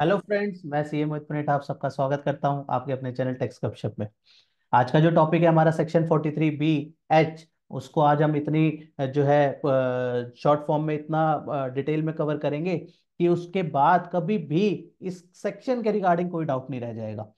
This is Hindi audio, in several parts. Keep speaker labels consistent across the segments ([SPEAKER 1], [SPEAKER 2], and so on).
[SPEAKER 1] हेलो फ्रेंड्स मैं सीएम मोहित पुनेट आप सबका स्वागत करता हूं आपके अपने चैनल टेक्स गपशप में आज का जो टॉपिक है हमारा सेक्शन 43 बी एच उसको आज हम इतनी जो है शॉर्ट फॉर्म में इतना डिटेल में कवर करेंगे कि उसके बाद कभी भी इस सेक्शन के रिगार्डिंग कोई डाउट नहीं रह जाएगा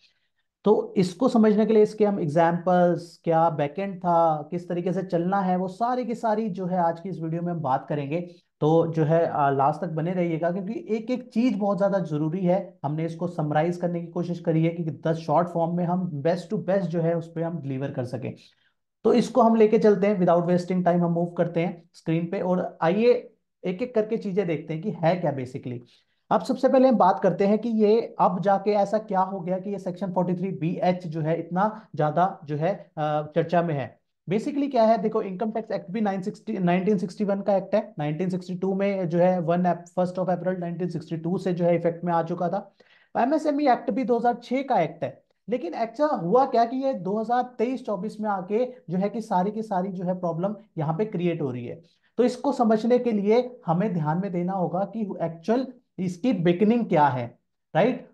[SPEAKER 1] तो इसको समझने के लिए इसके हम एग्जाम्पल्स क्या बैकेंड था किस तरीके से चलना है वो सारी की सारी जो है आज की इस वीडियो में हम बात करेंगे तो जो है लास्ट तक बने रहिएगा क्योंकि एक एक चीज बहुत ज्यादा जरूरी है हमने इसको समराइज करने की कोशिश करी है कि दस शॉर्ट फॉर्म में हम बेस्ट टू बेस्ट जो है उस पर हम डिलीवर कर सके तो इसको हम लेके चलते हैं विदाउट वेस्टिंग टाइम हम मूव करते हैं स्क्रीन पे और आइए एक एक करके चीजें देखते हैं कि है क्या बेसिकली अब सबसे पहले हम बात करते हैं कि ये अब जाके ऐसा क्या हो गया कि ये सेक्शन 43 बी एच जो है इतना ज्यादा जो है चर्चा में है बेसिकली क्या है देखो इनकम टैक्स एक्ट भी 960 1961 का एक्ट है 1962 में जो है वन फर्स्ट ऑफ अप्रैल 1962 से जो है इफेक्ट में आ चुका था एमएसएमई एक्ट e भी 2006 का एक्ट है लेकिन एक्चुअल हुआ क्या कि ये 2023-24 में आके जो है कि सारी की सारी जो है प्रॉब्लम यहाँ पे क्रिएट हो रही है तो इसको समझने के लिए हमें ध्यान में देना होगा कि एक्चुअल इसकी बिगनिंग क्या है राइट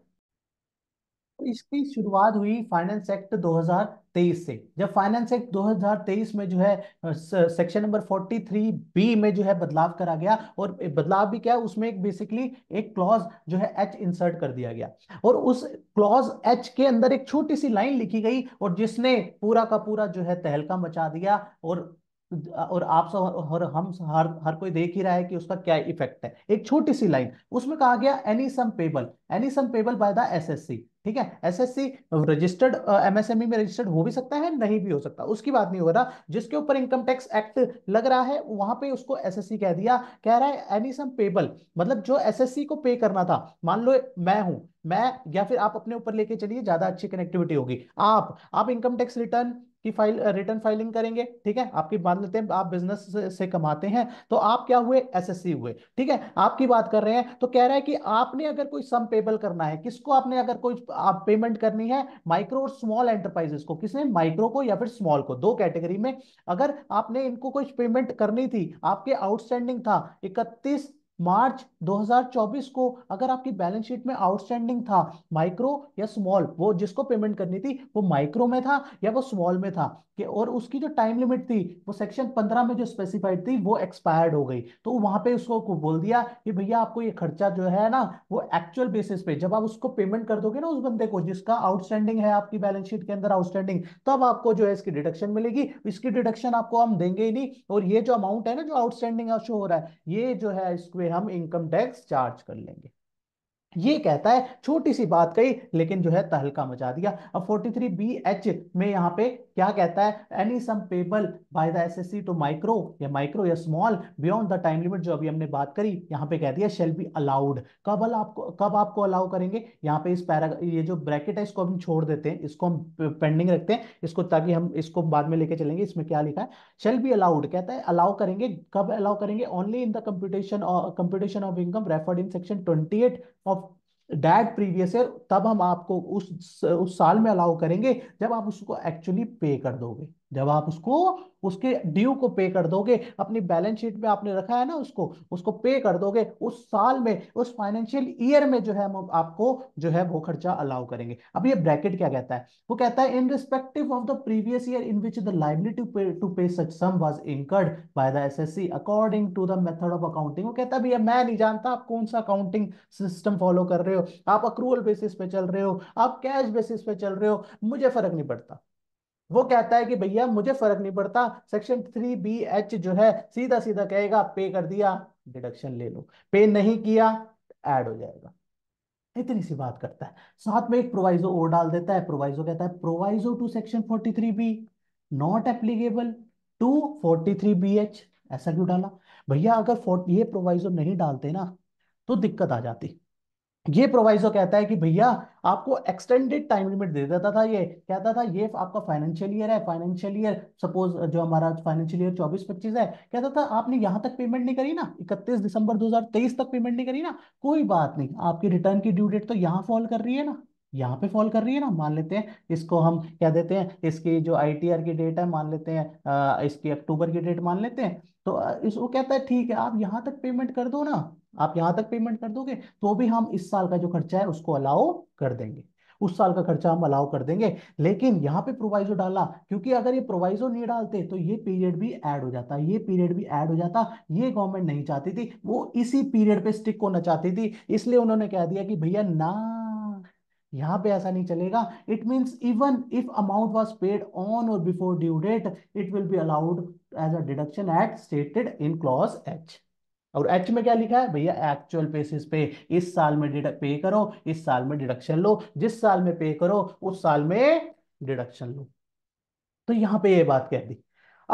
[SPEAKER 1] तो इसकी शुरुआत हुई फाइनेंस एक्ट 2023 से जब फाइनेंस एक्ट 2023 में जो है सेक्शन नंबर 43 बी में जो है बदलाव करा गया और बदलाव भी क्या है उसमें एक बेसिकली एक क्लॉज जो है एच इंसर्ट कर दिया गया और उस क्लॉज एच के अंदर एक छोटी सी लाइन लिखी गई और जिसने पूरा का पूरा जो है तहलका मचा दिया और और आप सब और हम हर हर कोई देख ही रहा है कि उसका क्या इफेक्ट है एक छोटी सी लाइन उसमें कहा गया any sum payable any sum payable by the assessee ठीक है एसएससी रजिस्टर्ड एमएसएमई में रजिस्टर्ड हो भी सकता है नहीं भी हो सकता उसकी बात नहीं हो रहा जिसके ऊपर इनकम टैक्स एक्ट लग रहा है वहां पे उसको एसएससी कह दिया कह रहा है एनी सम पेबल मतलब जो एसएससी को पे करना था मान लो मैं हूं मैं या फिर आप अपने ऊपर लेके चलिए ज्यादा अच्छी कनेक्टिविटी होगी आप आप इनकम टैक्स रिटर्न की फाइल रिटर्न फाइलिंग करेंगे ठीक है आपकी मान लेते हैं आप बिजनेस से, से कमाते हैं तो आप क्या हुए एसएससी हुए ठीक है आपकी बात कर रहे हैं तो कह रहा है कि आपने अगर कोई सम पेबल करना है किसको आपने अगर कोई आप पेमेंट करनी है माइक्रो और स्मॉल एंटरप्राइजेस को किसने माइक्रो को या फिर स्मॉल को दो कैटेगरी में अगर आपने इनको कुछ पेमेंट करनी थी आपके आउटस्टैंडिंग था इकतीस मार्च 2024 को अगर आपकी बैलेंस शीट में आउटस्टैंडिंग था माइक्रो या स्मॉल वो जिसको पेमेंट करनी थी वो माइक्रो में था या वो स्मॉल में था कि और उसकी जो टाइम लिमिट थी वो सेक्शन 15 में जो स्पेसिफाइड थी वो एक्सपायर्ड हो गई तो वहां पे उसको बोल दिया कि भैया आपको ये खर्चा जो है ना वो एक्चुअल बेसिस पे जब आप उसको पेमेंट कर दोगे ना उस बंदे को जिसका आउटस्टैंडिंग है आपकी बैलेंस शीट के अंदर आउटस्टैंडिंग तब आपको जो है इसकी डिडक्शन मिलेगी इसकी डिडक्शन आपको हम देंगे ही नहीं और ये जो अमाउंट है ना जो आउटस्टैंडिंग शो हो रहा है ये जो है इसको हम इनकम टैक्स चार्ज कर लेंगे ये कहता है छोटी सी बात कही लेकिन जो है तहलका मचा दिया अब 43 बी एच में यहाँ पे क्या कहता है any sum payable by the SSC to micro या माइक्रो या small beyond the time limit जो अभी हमने बात करी यहाँ पे कह दिया शेल बी अलाउड कब आपको कब आपको अलाउ करेंगे यहाँ पे इस पैरा ये जो ब्रैकेट है इसको हम छोड़ देते हैं इसको हम पेंडिंग रखते हैं इसको ताकि हम इसको बाद में लेके चलेंगे इसमें क्या लिखा है शेल बी अलाउड कहता है अलाउ करेंगे कब अलाउ करेंगे only in the computation computation of income referred in section twenty of that previous year तब हम आपको उस उस साल में अलाउ करेंगे जब आप उसको एक्चुअली पे कर दोगे जब आप उसको उसके ड्यू को पे कर दोगे अपनी बैलेंस शीट में आपने रखा है ना उसको उसको पे कर दोगे उस साल में उस फाइनेंशियल ईयर में जो है हम आपको जो है वो खर्चा अलाउ करेंगे अब ये ब्रैकेट क्या कहता है वो कहता है in respective of the previous year in which the liability to pay such sum was incurred by the assessee according to the method of accounting वो कहता है भैया मैं नहीं जानता आप कौन सा अकाउंटिंग सिस्टम फॉलो कर रहे हो आप अक्रूवल बेसिस पे चल रहे हो आप कैश बेसिस पे चल रहे हो मुझे फर्क नहीं पड़ता वो कहता है कि भैया मुझे फर्क नहीं पड़ता सेक्शन थ्री बी एच जो है सीधा सीधा कहेगा पे कर दिया डिडक्शन ले लो पे नहीं किया एड हो जाएगा इतनी सी बात करता है साथ में एक प्रोवाइजो और डाल देता है प्रोवाइजो कहता है proviso to section forty three B not applicable to forty three B H ऐसा क्यों डाला भैया अगर ये प्रोवाइजो नहीं डालते ना तो दिक्कत आ जाती ये प्रोवाइजो कहता है कि भैया आपको एक्सटेंडेड टाइम लिमिट दे देता था ये कहता था ये आपका फाइनेंशियल ईयर है फाइनेंशियल ईयर सपोज जो हमारा फाइनेंशियल ईयर चौबीस पच्चीस है कहता था आपने यहाँ तक पेमेंट नहीं करी ना इकतीस दिसंबर 2023 तक पेमेंट नहीं करी ना कोई बात नहीं आपकी रिटर्न की ड्यू डेट तो यहाँ फॉल कर रही है ना यहाँ पे फॉल कर रही है ना मान लेते हैं इसको हम क्या देते हैं इसकी जो आई की डेट है मान लेते हैं इसकी अक्टूबर की डेट मान लेते हैं तो इस वो कहता है ठीक है आप यहाँ तक पेमेंट कर दो ना आप यहां तक पेमेंट कर दोगे तो भी हम इस साल का जो खर्चा है उसको अलाउ कर देंगे उस साल का खर्चा हम अलाउ कर देंगे लेकिन यहाँ पे प्रोवाइजो डाला क्योंकि अगर ये प्रोवाइजो नहीं डालते तो ये पीरियड भी ऐड हो जाता ये पीरियड भी ऐड हो जाता ये गवर्नमेंट नहीं चाहती थी वो इसी पीरियड पे स्टिक होना चाहती थी इसलिए उन्होंने कह दिया कि भैया ना यहाँ पे ऐसा नहीं चलेगा it means even if amount was paid on और before due date it will be allowed as a deduction at stated in clause H और एच में क्या लिखा है भैया एक्चुअल बेसिस पे इस साल में पे करो इस साल में डिडक्शन लो जिस साल में पे करो उस साल में डिडक्शन लो तो यहां पे ये बात कह दी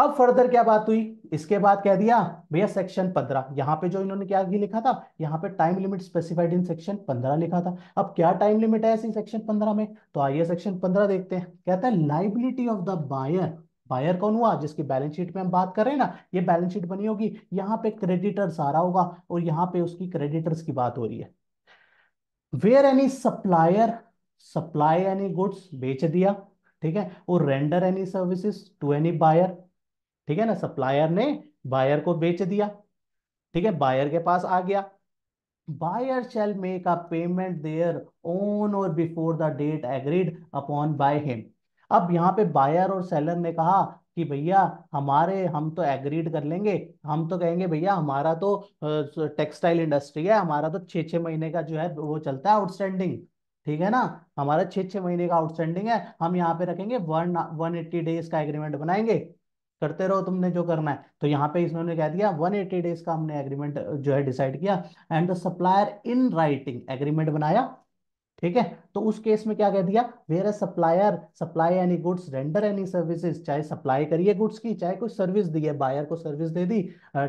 [SPEAKER 1] अब फर्दर क्या बात हुई इसके बाद कह दिया भैया सेक्शन पंद्रह यहाँ पे जो इन्होंने क्या लिखा था यहाँ पे time limit specified in section पंद्रह लिखा था अब क्या टाइम लिमिट है ऐसी सेक्शन पंद्रह में तो आइए सेक्शन पंद्रह देखते हैं कहता है liability of the buyer buyer कौन हुआ जिसकी बैलेंस शीट में हम बात कर रहे हैं ना ये बैलेंस शीट बनी होगी यहाँ पे क्रेडिटर्स आ रहा होगा और यहाँ पे उसकी क्रेडिटर्स की बात हो रही है where any supplier supply any goods बेच दिया ठीक है और render any services to any buyer ठीक है ना सप्लायर ने बायर को बेच दिया ठीक है बायर के पास आ गया buyer shall make a payment thereon और before the date agreed upon by him अब यहाँ पे बायर और सेलर ने कहा कि भैया हमारे हम तो एग्रीड कर लेंगे हम तो कहेंगे भैया हमारा तो टेक्सटाइल इंडस्ट्री है हमारा तो छे छह महीने का जो है वो चलता है आउटस्टैंडिंग ठीक है ना हमारा छे छह महीने का आउटस्टैंडिंग है हम यहाँ पे रखेंगे वन वन एट्टी डेज का एग्रीमेंट बनाएंगे करते रहो तुमने जो करना है तो यहाँ पे इसमें कह दिया 180 डेज का हमने एग्रीमेंट जो है डिसाइड किया and the supplier in writing agreement बनाया ठीक है तो उस केस में क्या कह दिया where a supplier supply any goods render any services चाहे सप्लाई करिए गुड्स की चाहे कोई सर्विस दी है बायर को सर्विस दे दी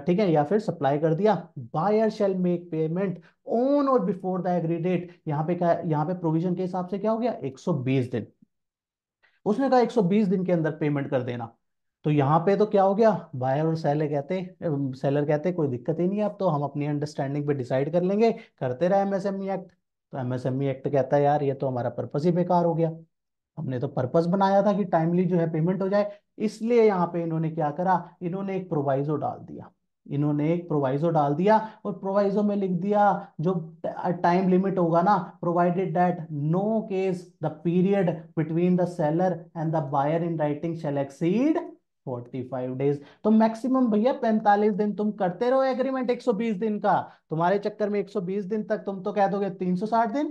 [SPEAKER 1] ठीक है या फिर सप्लाई कर दिया buyer shall make payment on और बिफोर द एग्री डेट यहाँ पे क्या यहाँ पे प्रोविजन के हिसाब से क्या हो गया एक दिन उसने कहा 120 दिन के अंदर पेमेंट कर देना तो यहाँ पे तो क्या हो गया बायर और सेलर कहते सेलर कहते कोई दिक्कत ही नहीं है अब तो हम अपनी अंडरस्टैंडिंग पे डिसाइड कर लेंगे करते रहे एमएसएमई एक्ट तो एमएसएमई एक्ट e कहता है यार ये तो हमारा पर्पज ही बेकार हो गया हमने तो पर्पज बनाया था कि टाइमली जो है पेमेंट हो जाए इसलिए यहाँ पे इन्होंने क्या करा इन्होंने एक प्रोवाइजो डाल दिया इन्होंने एक प्रोवाइजो डाल दिया और प्रोवाइजो में लिख दिया जो टाइम लिमिट होगा ना provided that no case the period between the seller and the buyer in writing shall exceed 45 days तो मैक्सिमम भैया 45 दिन तुम करते रहो एग्रीमेंट 120 दिन का तुम्हारे चक्कर में 120 दिन तक तुम तो कह दोगे 360 दिन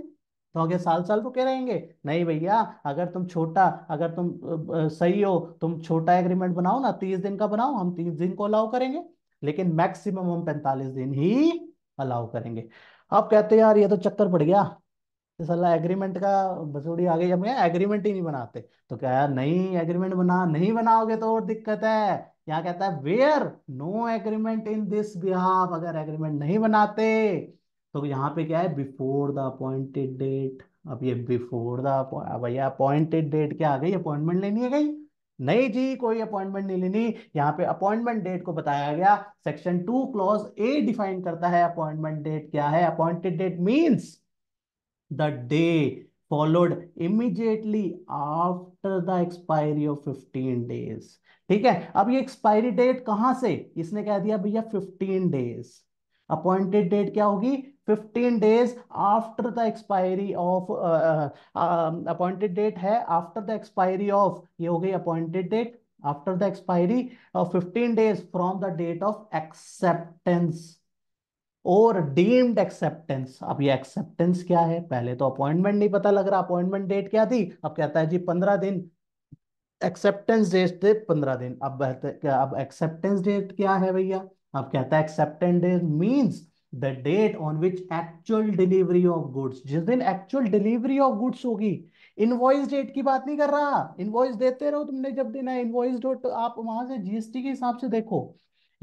[SPEAKER 1] तो आगे साल साल रुके रहेंगे नहीं भैया अगर तुम छोटा अगर तुम आ, सही हो तुम छोटा एग्रीमेंट बनाओ ना 30 दिन का बनाओ हम 30 दिन को अलाउ करेंगे लेकिन मैक्सिमम हम पैंतालीस दिन ही अलाउ करेंगे अब कहते यार ये तो चक्कर पड़ गया तो एग्रीमेंट का आ गई जब गया एग्रीमेंट ही नहीं बनाते तो क्या यार नहीं एग्रीमेंट बना नहीं बनाओगे तो और दिक्कत है यहाँ कहता है where no agreement in this behalf अगर एग्रीमेंट नहीं बनाते तो यहाँ पे क्या है बिफोर द अपॉइंटेड डेट अब ये बिफोर द भैया अपॉइंटेड डेट क्या आ गई अपॉइंटमेंट लेनी है गई नहीं जी कोई अपॉइंटमेंट नहीं लेनी यहाँ पे अपॉइंटमेंट डेट को बताया गया section two clause A define करता है अपॉइंटमेंट डेट क्या है appointed date means the day followed immediately after the expiry of 15 days ठीक है अब ये एक्सपायरी डेट कहां से इसने कह दिया भैया 15 डेज अपॉइंटेड डेट क्या होगी 15 days after the expiry of appointed date है आफ्टर द एक्सपायरी ऑफ ये हो गई appointed date after the expiry 15 days from the date of acceptance और डीम्ड एक्सेप्टेंस अब ये एक्सेप्टेंस क्या है पहले तो अपॉइंटमेंट नहीं पता लग रहा अपॉइंटमेंट डेट क्या थी अब कहता है जी पंद्रह दिन एक्सेप्टेंस डेट थे पंद्रह दिन अब अब एक्सेप्टेंस डेट क्या है भैया अब कहता है acceptance date means the date on which actual delivery of goods जिस दिन एक्चुअल डिलीवरी ऑफ गुड्स होगी इनवॉइस डेट की बात नहीं कर रहा इनवॉइस देते रहो तुमने जब देना है इनवॉइस डेट आप वहां से जीएसटी के हिसाब से देखो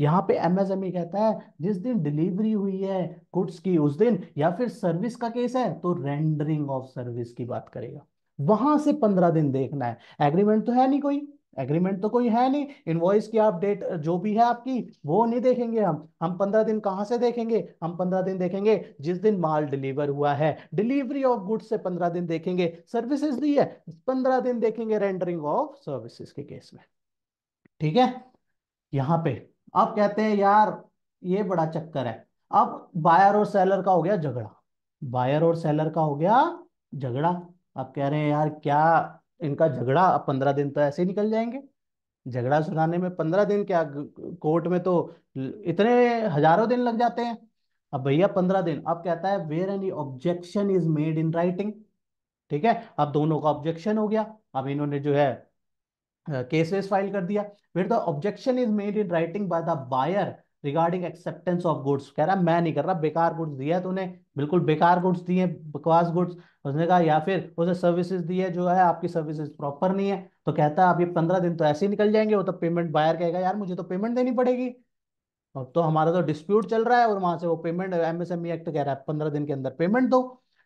[SPEAKER 1] यहाँ पे एमएसएमई कहता है जिस दिन डिलीवरी हुई है गुड्स की उस दिन या फिर सर्विस का केस है तो रेंडरिंग ऑफ सर्विस की बात करेगा वहां से पंद्रह दिन देखना है एग्रीमेंट तो है नहीं कोई एग्रीमेंट तो कोई है नहीं इनवॉइस की आप डेट जो भी है आपकी वो नहीं देखेंगे हम हम पंद्रह दिन कहां से देखेंगे हम पंद्रह दिन देखेंगे जिस दिन माल डिलीवर हुआ है डिलीवरी ऑफ गुड्स से पंद्रह दिन देखेंगे सर्विसेज दी है पंद्रह दिन देखेंगे रेंडरिंग ऑफ सर्विसेज के केस में ठीक है यहां पे अब कहते हैं यार ये बड़ा चक्कर है अब बायर और सेलर का हो गया झगड़ा बायर और सेलर का हो गया झगड़ा अब कह रहे हैं यार क्या इनका झगड़ा अब पंद्रह दिन तो ऐसे ही निकल जाएंगे झगड़ा सुनाने में पंद्रह दिन क्या कोर्ट में तो इतने हजारों दिन लग जाते हैं अब भैया पंद्रह दिन अब कहता है where any objection is made in writing ठीक है अब दोनों का ऑब्जेक्शन हो गया अब इन्होंने जो है केस वेस फाइल कर दिया फिर the objection is made in writing by the buyer regarding acceptance of goods कह रहा मैं नहीं कर रहा बेकार गुड्स दिया है तूने बिल्कुल बेकार गुड्स दिए बकवास गुड्स उसने कहा या फिर उसे सर्विसेज दी है जो है आपकी सर्विसेज प्रॉपर नहीं है तो कहता है अभी पंद्रह दिन तो ऐसे ही निकल जाएंगे वो तो पेमेंट बायर कहेगा यार मुझे तो पेमेंट देनी पड़ेगी अब तो हमारा तो डिस्प्यूट चल रहा है और वहां से वो पेमेंट एमएसएमई एक्ट कह रहा है पंद्रह दिन के अंदर पेमेंट दो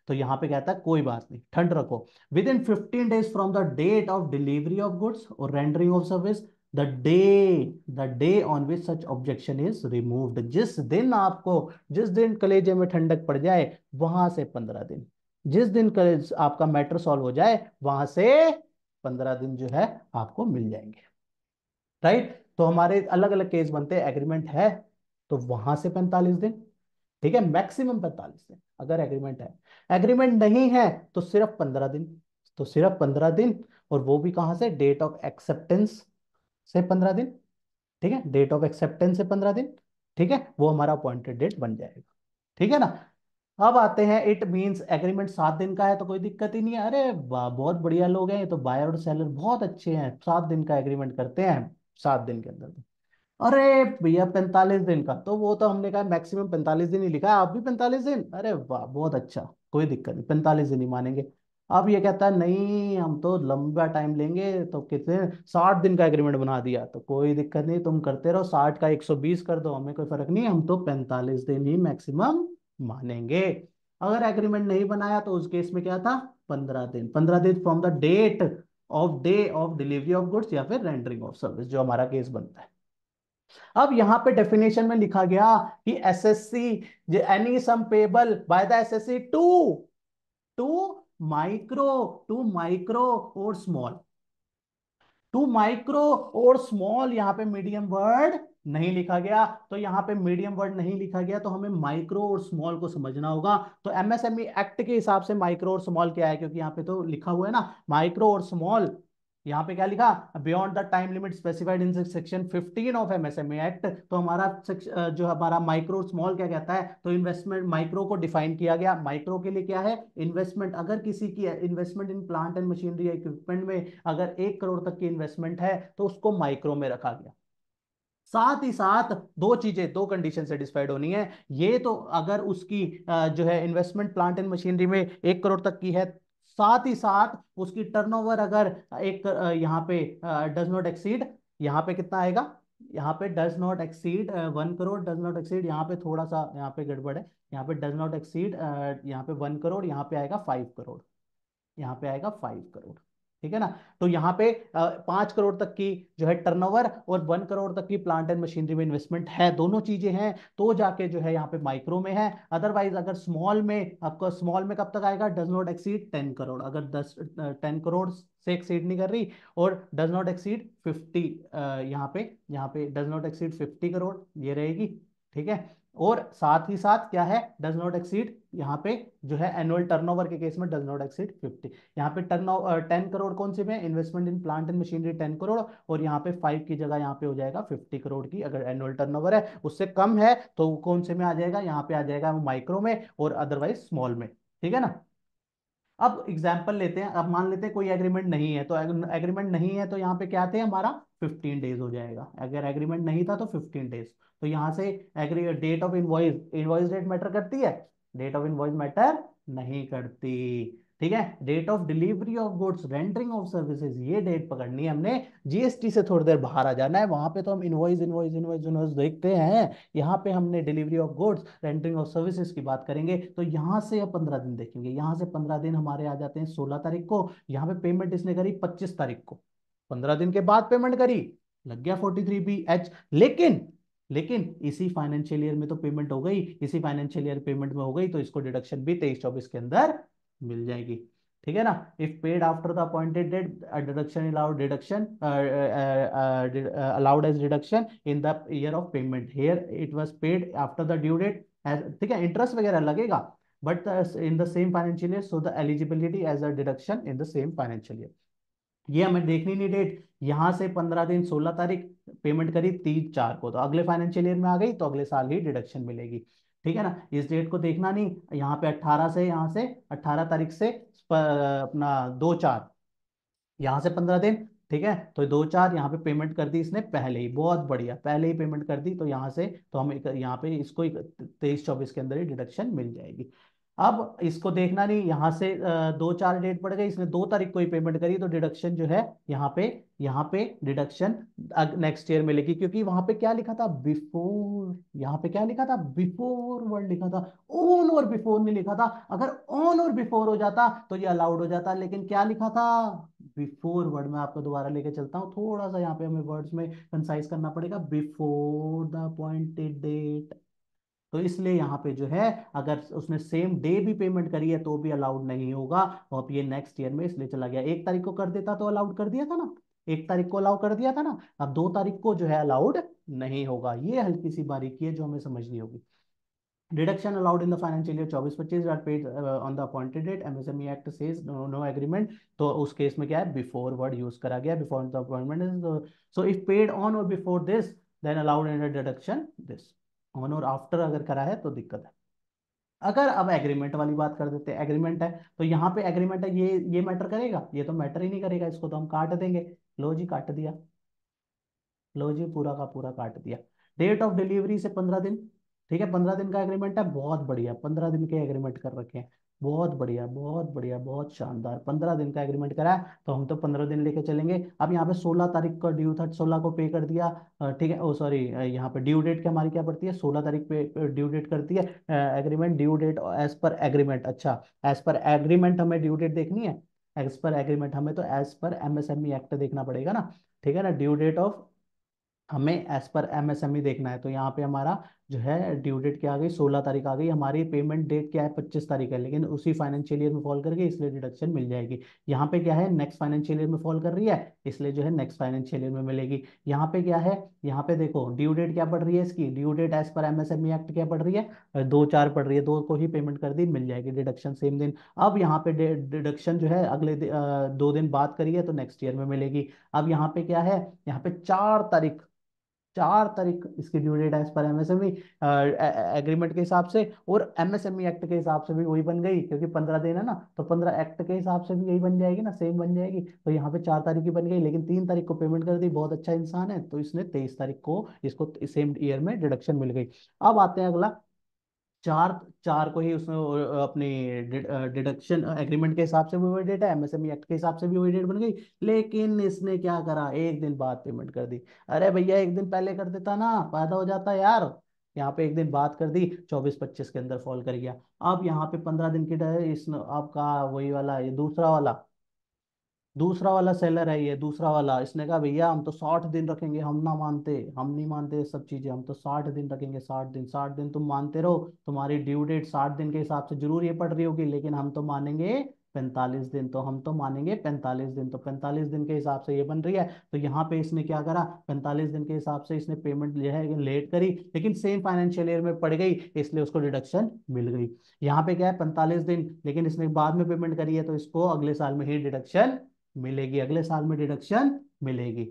[SPEAKER 1] तो यहां पे कहता है कोई बात नहीं ठंड रखो within fifteen days from the date of delivery of goods और rendering of service the day the day on which such objection is removed जिस दिन आपको जिस दिन कलेजे में ठंडक पड़ जाए वहां से पंद्रह दिन जिस दिन कलेज आपका मैटर सॉल्व हो जाए वहां से पंद्रह दिन जो है आपको मिल जाएंगे राइट तो हमारे अलग अलग केस बनते हैं एग्रीमेंट है तो वहां से पैंतालीस दिन ठीक है मैक्सिमम पैंतालीस दिन अगर एग्रीमेंट है एग्रीमेंट नहीं है तो सिर्फ पंद्रह दिन तो सिर्फ पंद्रह दिन और वो भी कहां से डेट ऑफ एक्सेप्टेंस से पंद्रह दिन ठीक है डेट ऑफ एक्सेप्टेंस से पंद्रह दिन ठीक है वो हमारा अपॉइंटेड डेट बन जाएगा ठीक है ना अब आते हैं इट मींस एग्रीमेंट सात दिन का है तो कोई दिक्कत ही नहीं है अरे बहुत बढ़िया लोग हैं ये तो बायर और सेलर बहुत अच्छे हैं सात दिन का एग्रीमेंट करते हैं सात दिन के अंदर अरे भैया पैंतालीस दिन का तो वो तो हमने कहा मैक्सिमम पैंतालीस दिन ही लिखा है आप भी पैंतालीस दिन अरे वाह बहुत अच्छा कोई दिक्कत नहीं पैंतालीस दिन ही मानेंगे अब ये कहता है नहीं हम तो लंबा टाइम लेंगे तो कितने साठ दिन का एग्रीमेंट बना दिया तो कोई दिक्कत नहीं तुम करते रहो साठ का एक सौ बीस कर दो हमें कोई फर्क नहीं हम तो पैंतालीस दिन ही मैक्सिमम मानेंगे अगर एग्रीमेंट नहीं बनाया तो उस केस में क्या था पंद्रह दिन पंद्रह दिन from the date of day of delivery of goods या फिर रेंडरिंग ऑफ सर्विस जो हमारा केस बनता है अब यहाँ पे डेफिनेशन में लिखा गया कि assessee any sum payable by the SSC to to micro to micro और स्मॉल टू माइक्रो और स्मॉल यहाँ पे मीडियम वर्ड नहीं लिखा गया तो यहाँ पे मीडियम वर्ड नहीं लिखा गया तो हमें माइक्रो और स्मॉल को समझना होगा तो एमएसएमई एक्ट e के हिसाब से माइक्रो और स्मॉल क्या है क्योंकि यहाँ पे तो लिखा हुआ है ना माइक्रो और स्मॉल यहाँ पे क्या लिखा beyond the time limit specified in section 15 of MSME act तो हमारा जो हमारा माइक्रो स्मॉल क्या कहता है तो इन्वेस्टमेंट माइक्रो को डिफाइन किया गया माइक्रो के लिए क्या है इन्वेस्टमेंट अगर किसी की investment in plant and machinery equipment में अगर एक करोड़ तक की इन्वेस्टमेंट है तो उसको माइक्रो में रखा गया साथ ही साथ दो चीजें दो कंडीशन सेटिस्फाइड होनी है ये तो अगर उसकी जो है इन्वेस्टमेंट प्लांट एंड मशीनरी में एक करोड़ तक की है साथ ही साथ उसकी टर्नओवर अगर एक यहाँ पे डज नॉट एक्सीड यहाँ पे कितना आएगा यहाँ पे does not exceed one crore does not exceed यहाँ पे थोड़ा सा यहाँ पे गड़बड़ है यहाँ पे डज नॉट एक्सीड यहाँ पे वन करोड़ यहाँ पे आएगा फाइव करोड़ यहाँ पे आएगा फाइव करोड़ ठीक है ना तो यहाँ पे पांच करोड़ तक की जो है टर्नओवर और वन करोड़ तक की प्लांट एंड मशीनरी में इन्वेस्टमेंट है दोनों चीजें हैं तो जाके जो है यहाँ पे माइक्रो में है अदरवाइज अगर स्मॉल में आपका स्मॉल में कब तक आएगा does not exceed ten crore अगर दस टेन करोड़ से एक्सीड नहीं कर रही और डज नॉट एक्सीड फिफ्टी यहाँ पे यहाँ पे does not exceed fifty crore ये रहेगी ठीक है और साथ ही साथ क्या है डज नॉट एक्सीड यहाँ पे जो है एनुअल टर्नओवर के केस में डज नॉट एक्सीड 50 यहाँ पे टर्न टेन करोड़ कौन से में investment in plant and machinery ten crore और यहाँ पे फाइव की जगह यहाँ पे हो जाएगा फिफ्टी करोड़ की अगर एनुअल टर्नओवर है उससे कम है तो कौन से में आ जाएगा यहाँ पे आ जाएगा माइक्रो में और अदरवाइज स्मॉल में ठीक है ना अब एग्जाम्पल लेते हैं अब मान लेते हैं कोई एग्रीमेंट नहीं है तो एग्रीमेंट नहीं है तो यहाँ पे क्या थे हमारा फिफ्टीन डेज हो जाएगा अगर एग्रीमेंट नहीं था तो फिफ्टीन डेज तो यहाँ से date of invoice invoice date matter करती है डेट ऑफ इनवॉइस मैटर नहीं करती ठीक है date of delivery of goods rendering of services ये डेट पकड़नी है हमने जीएसटी से थोड़ी देर बाहर आ जाना है वहां पे तो हम इनवॉइस इनवॉइस इनवॉइस इनवॉइस देखते हैं यहाँ पे हमने delivery of goods rendering of services की बात करेंगे तो यहाँ से पंद्रह दिन देखेंगे यहाँ से पंद्रह दिन हमारे आ जाते हैं सोलह तारीख को यहाँ पे पेमेंट इसने करी पच्चीस तारीख को पंद्रह दिन के बाद पेमेंट करी लग गया फोर्टी थ्री बी एच लेकिन लेकिन इसी फाइनेंशियल ईयर में तो पेमेंट हो गई इसी फाइनेंशियल ईयर पेमेंट में हो गई तो इसको डिडक्शन भी तेईस चौबीस के अंदर मिल जाएगी ठीक है ना if paid after the appointed date deduction allowed deduction allowed as deduction in the year of payment here it was paid after the due date ठीक है इंटरेस्ट वगैरह लगेगा but in the same financial year so the eligibility as a deduction in the same financial year ये हमें देखनी नहीं डेट यहां से पंद्रह दिन सोलह तारीख पेमेंट करी तीन चार को तो अगले फाइनेंशियल ईयर में आ गई तो अगले साल ही डिडक्शन मिलेगी ठीक है ना इस डेट को देखना नहीं यहाँ पे अट्ठारह से यहाँ से अट्ठारह तारीख से अपना दो चार यहाँ से पंद्रह दिन ठीक है तो दो चार यहाँ पे पेमेंट कर दी इसने पहले ही बहुत बढ़िया पहले ही पेमेंट कर दी तो यहाँ से तो हम यहाँ पे इसको तेईस चौबीस के अंदर ही डिडक्शन मिल जाएगी अब इसको देखना नहीं यहाँ से दो चार डेट पड़ गए इसने दो तारीख को ही पेमेंट करी तो डिडक्शन जो है यहाँ पे यहाँ पे डिडक्शन नेक्स्ट ईयर मिलेगी क्योंकि वहां पे क्या लिखा था बिफोर यहाँ पे क्या लिखा था बिफोर वर्ड लिखा था ऑन और बिफोर नहीं लिखा था अगर ऑन और बिफोर हो जाता तो ये अलाउड हो जाता लेकिन क्या लिखा था बिफोर वर्ड में आपको दोबारा लेके चलता हूँ थोड़ा सा यहाँ पे हमें वर्ड्स में कंसाइज करना पड़ेगा बिफोर द अपॉइंटेड डेट तो इसलिए यहाँ पे जो है अगर उसने सेम डे भी पेमेंट करी है तो भी अलाउड नहीं होगा तो अब ये नेक्स्ट ईयर में इसलिए चला गया एक तारीख को कर देता तो अलाउड कर दिया था ना एक तारीख को अलाउ कर दिया था ना अब दो तारीख को जो है अलाउड नहीं होगा ये हल्की सी बारीकी है जो हमें समझनी होगी Deduction allowed in the financial year 24-25 are paid uh, on the appointed date. MSME Act says no, no agreement. तो उस केस में क्या है बिफोर वर्ड यूज करा गया before the appointment so if paid on और before this then allowed in deduction this on और आफ्टर अगर करा है तो दिक्कत है अगर अब एग्रीमेंट वाली बात कर देते हैं एग्रीमेंट है तो यहाँ पे एग्रीमेंट है ये ये मैटर करेगा ये तो मैटर ही नहीं करेगा इसको तो हम काट देंगे लो जी काट दिया लो जी पूरा का पूरा काट दिया डेट ऑफ डिलीवरी से पंद्रह दिन ठीक है पंद्रह दिन का एग्रीमेंट है बहुत बढ़िया पंद्रह दिन के एग्रीमेंट कर रखे हैं बहुत बढ़िया बहुत बढ़िया बहुत शानदार पंद्रह दिन का एग्रीमेंट कराया तो हम तो पंद्रह दिन लेके चलेंगे अब यहाँ पे सोलह तारीख का ड्यू था सोलह को पे कर दिया ठीक है ओ सॉरी यहाँ पे ड्यू डेट की हमारी क्या पड़ती है सोलह तारीख पे ड्यू डेट करती है agreement due date as per agreement अच्छा एज पर एग्रीमेंट हमें ड्यू डेट देखनी है एज पर एग्रीमेंट हमें तो एज पर एमएसएमई एक्ट देखना पड़ेगा ना ठीक है ना ड्यू डेट ऑफ हमें एज पर एमएसएमई देखना है तो यहाँ पे हमारा जो है ड्यू डेट क्या आ गई सोलह तारीख आ गई हमारी पेमेंट डेट क्या है पच्चीस तारीख है लेकिन उसी फाइनेंशियल ईयर में फॉल करके इसलिए डिडक्शन मिल जाएगी यहाँ पे क्या है नेक्स्ट फाइनेंशियल ईयर में फॉल कर रही है इसलिए जो है नेक्स्ट फाइनेंशियल ईयर में मिलेगी यहाँ पे क्या है यहाँ पे देखो ड्यू डेट क्या पड़ रही है इसकी due date as per MSME act क्या पड़ रही है दो चार पड़ रही है दो को ही पेमेंट कर दी मिल जाएगी डिडक्शन सेम दिन अब यहाँ पे डिडक्शन जो है अगले दो दिन बात करिए तो नेक्स्ट ईयर में मिलेगी अब यहाँ पे क्या है यहाँ पे चार तारीख चार तारीख इसकी ड्यू डेट है इस पर एमएसएमई एग्रीमेंट के हिसाब से और एमएसएमई एक्ट e के हिसाब से भी वही बन गई क्योंकि पंद्रह दिन है ना तो पंद्रह एक्ट के हिसाब से भी यही बन जाएगी ना सेम बन जाएगी तो यहाँ पे चार तारीख की बन गई लेकिन तीन तारीख को पेमेंट कर दी बहुत अच्छा इंसान है तो इसने तेईस तारीख को इसको सेम ईयर में डिडक्शन मिल गई अब आते हैं अगला चार चार को ही उसमें अपनी डिडक्शन एग्रीमेंट के हिसाब से भी वही डेट है एमएसएमई एक्ट के हिसाब से भी वही डेट बन गई लेकिन इसने क्या करा एक दिन बाद पेमेंट कर दी अरे भैया एक दिन पहले कर देता ना फायदा हो जाता यार यहाँ पे एक दिन बात कर दी चौबीस पच्चीस के अंदर फॉल कर गया अब यहाँ पे पंद्रह दिन की इस आपका वही वाला ये दूसरा वाला दूसरा वाला सेलर है ये दूसरा वाला इसने कहा भैया हम तो साठ दिन रखेंगे हम ना मानते हम नहीं मानते सब चीजें हम तो साठ दिन रखेंगे साठ दिन साठ दिन तुम मानते रहो तुम्हारी ड्यू डेट साठ दिन के हिसाब से जरूर ये पड़ रही होगी लेकिन हम तो मानेंगे पैंतालीस दिन तो हम तो मानेंगे पैंतालीस दिन तो पैंतालीस दिन के हिसाब से ये बन रही है तो यहाँ पे इसने क्या करा पैंतालीस दिन के हिसाब से इसने पेमेंट जो है लेट करी लेकिन सेम फाइनेंशियल ईयर में पड़ गई इसलिए उसको डिडक्शन मिल गई यहाँ पे क्या है पैंतालीस दिन लेकिन इसने बाद में पेमेंट करी है तो इसको अगले साल में ही डिडक्शन मिलेगी अगले साल में डिडक्शन मिलेगी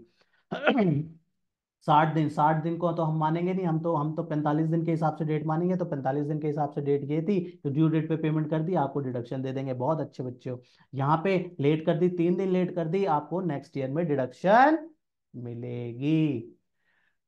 [SPEAKER 1] साठ दिन साठ दिन को तो हम मानेंगे नहीं हम तो हम तो पैंतालीस दिन के हिसाब से डेट मानेंगे तो पैंतालीस दिन के हिसाब से डेट ये थी तो ड्यू डेट पे पेमेंट कर दी आपको डिडक्शन दे देंगे बहुत अच्छे बच्चे हो यहाँ पे लेट कर दी तीन दिन लेट कर दी आपको नेक्स्ट ईयर में डिडक्शन मिलेगी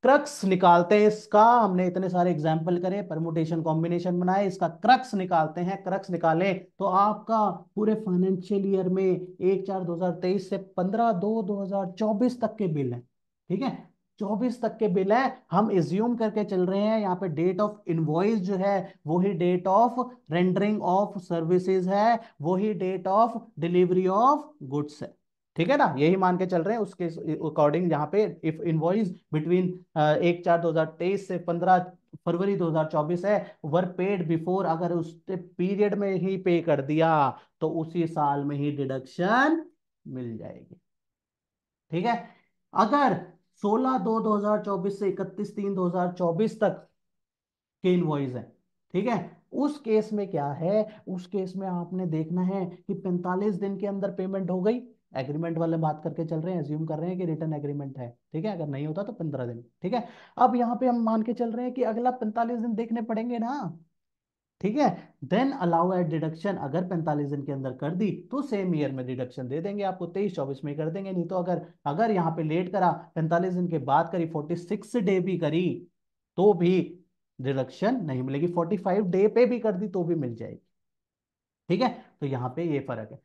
[SPEAKER 1] क्रक्स निकालते हैं इसका हमने इतने सारे एग्जाम्पल करे परमोटेशन कॉम्बिनेशन बनाए इसका क्रक्स निकालते हैं क्रक्स निकालें तो आपका पूरे फाइनेंशियल ईयर में एक चार 2023 से पंद्रह दो 2024 तक के बिल है ठीक है चौबीस तक के बिल है हम एज्यूम करके चल रहे हैं यहाँ पे डेट ऑफ इनवॉइस जो है वही date of rendering of services है वही date of delivery of goods है ठीक है ना यही मान के चल रहे हैं उसके अकॉर्डिंग यहाँ पे इफ इनवॉइस बिटवीन एक चार दो हजार तेईस से पंद्रह फरवरी 2024 है वर पेड बिफोर अगर उस पीरियड में ही पे कर दिया तो उसी साल में ही डिडक्शन मिल जाएगी ठीक है अगर 16 दो 2024 से 31 तीन 2024 तक के इनवॉइस है ठीक है उस केस में क्या है उस केस में आपने देखना है कि 45 दिन के अंदर पेमेंट हो गई एग्रीमेंट वाले बात करके चल रहे हैं एज्यूम कर रहे हैं कि रिटर्न एग्रीमेंट है ठीक है अगर नहीं होता तो पंद्रह दिन ठीक है अब यहाँ पे हम मान के चल रहे हैं कि अगला पैंतालीस दिन देखने पड़ेंगे ना ठीक है देन अलाउ एट डिडक्शन अगर पैंतालीस दिन के अंदर कर दी तो सेम ईयर में डिडक्शन दे देंगे आपको तेईस चौबीस में कर देंगे नहीं तो अगर अगर यहाँ पे लेट करा पैंतालीस दिन के बाद करी फोर्टी सिक्स डे भी करी तो भी डिडक्शन नहीं मिलेगी फोर्टी फाइव डे पे भी कर दी तो भी मिल जाएगी ठीक है तो यहाँ पे ये फर्क है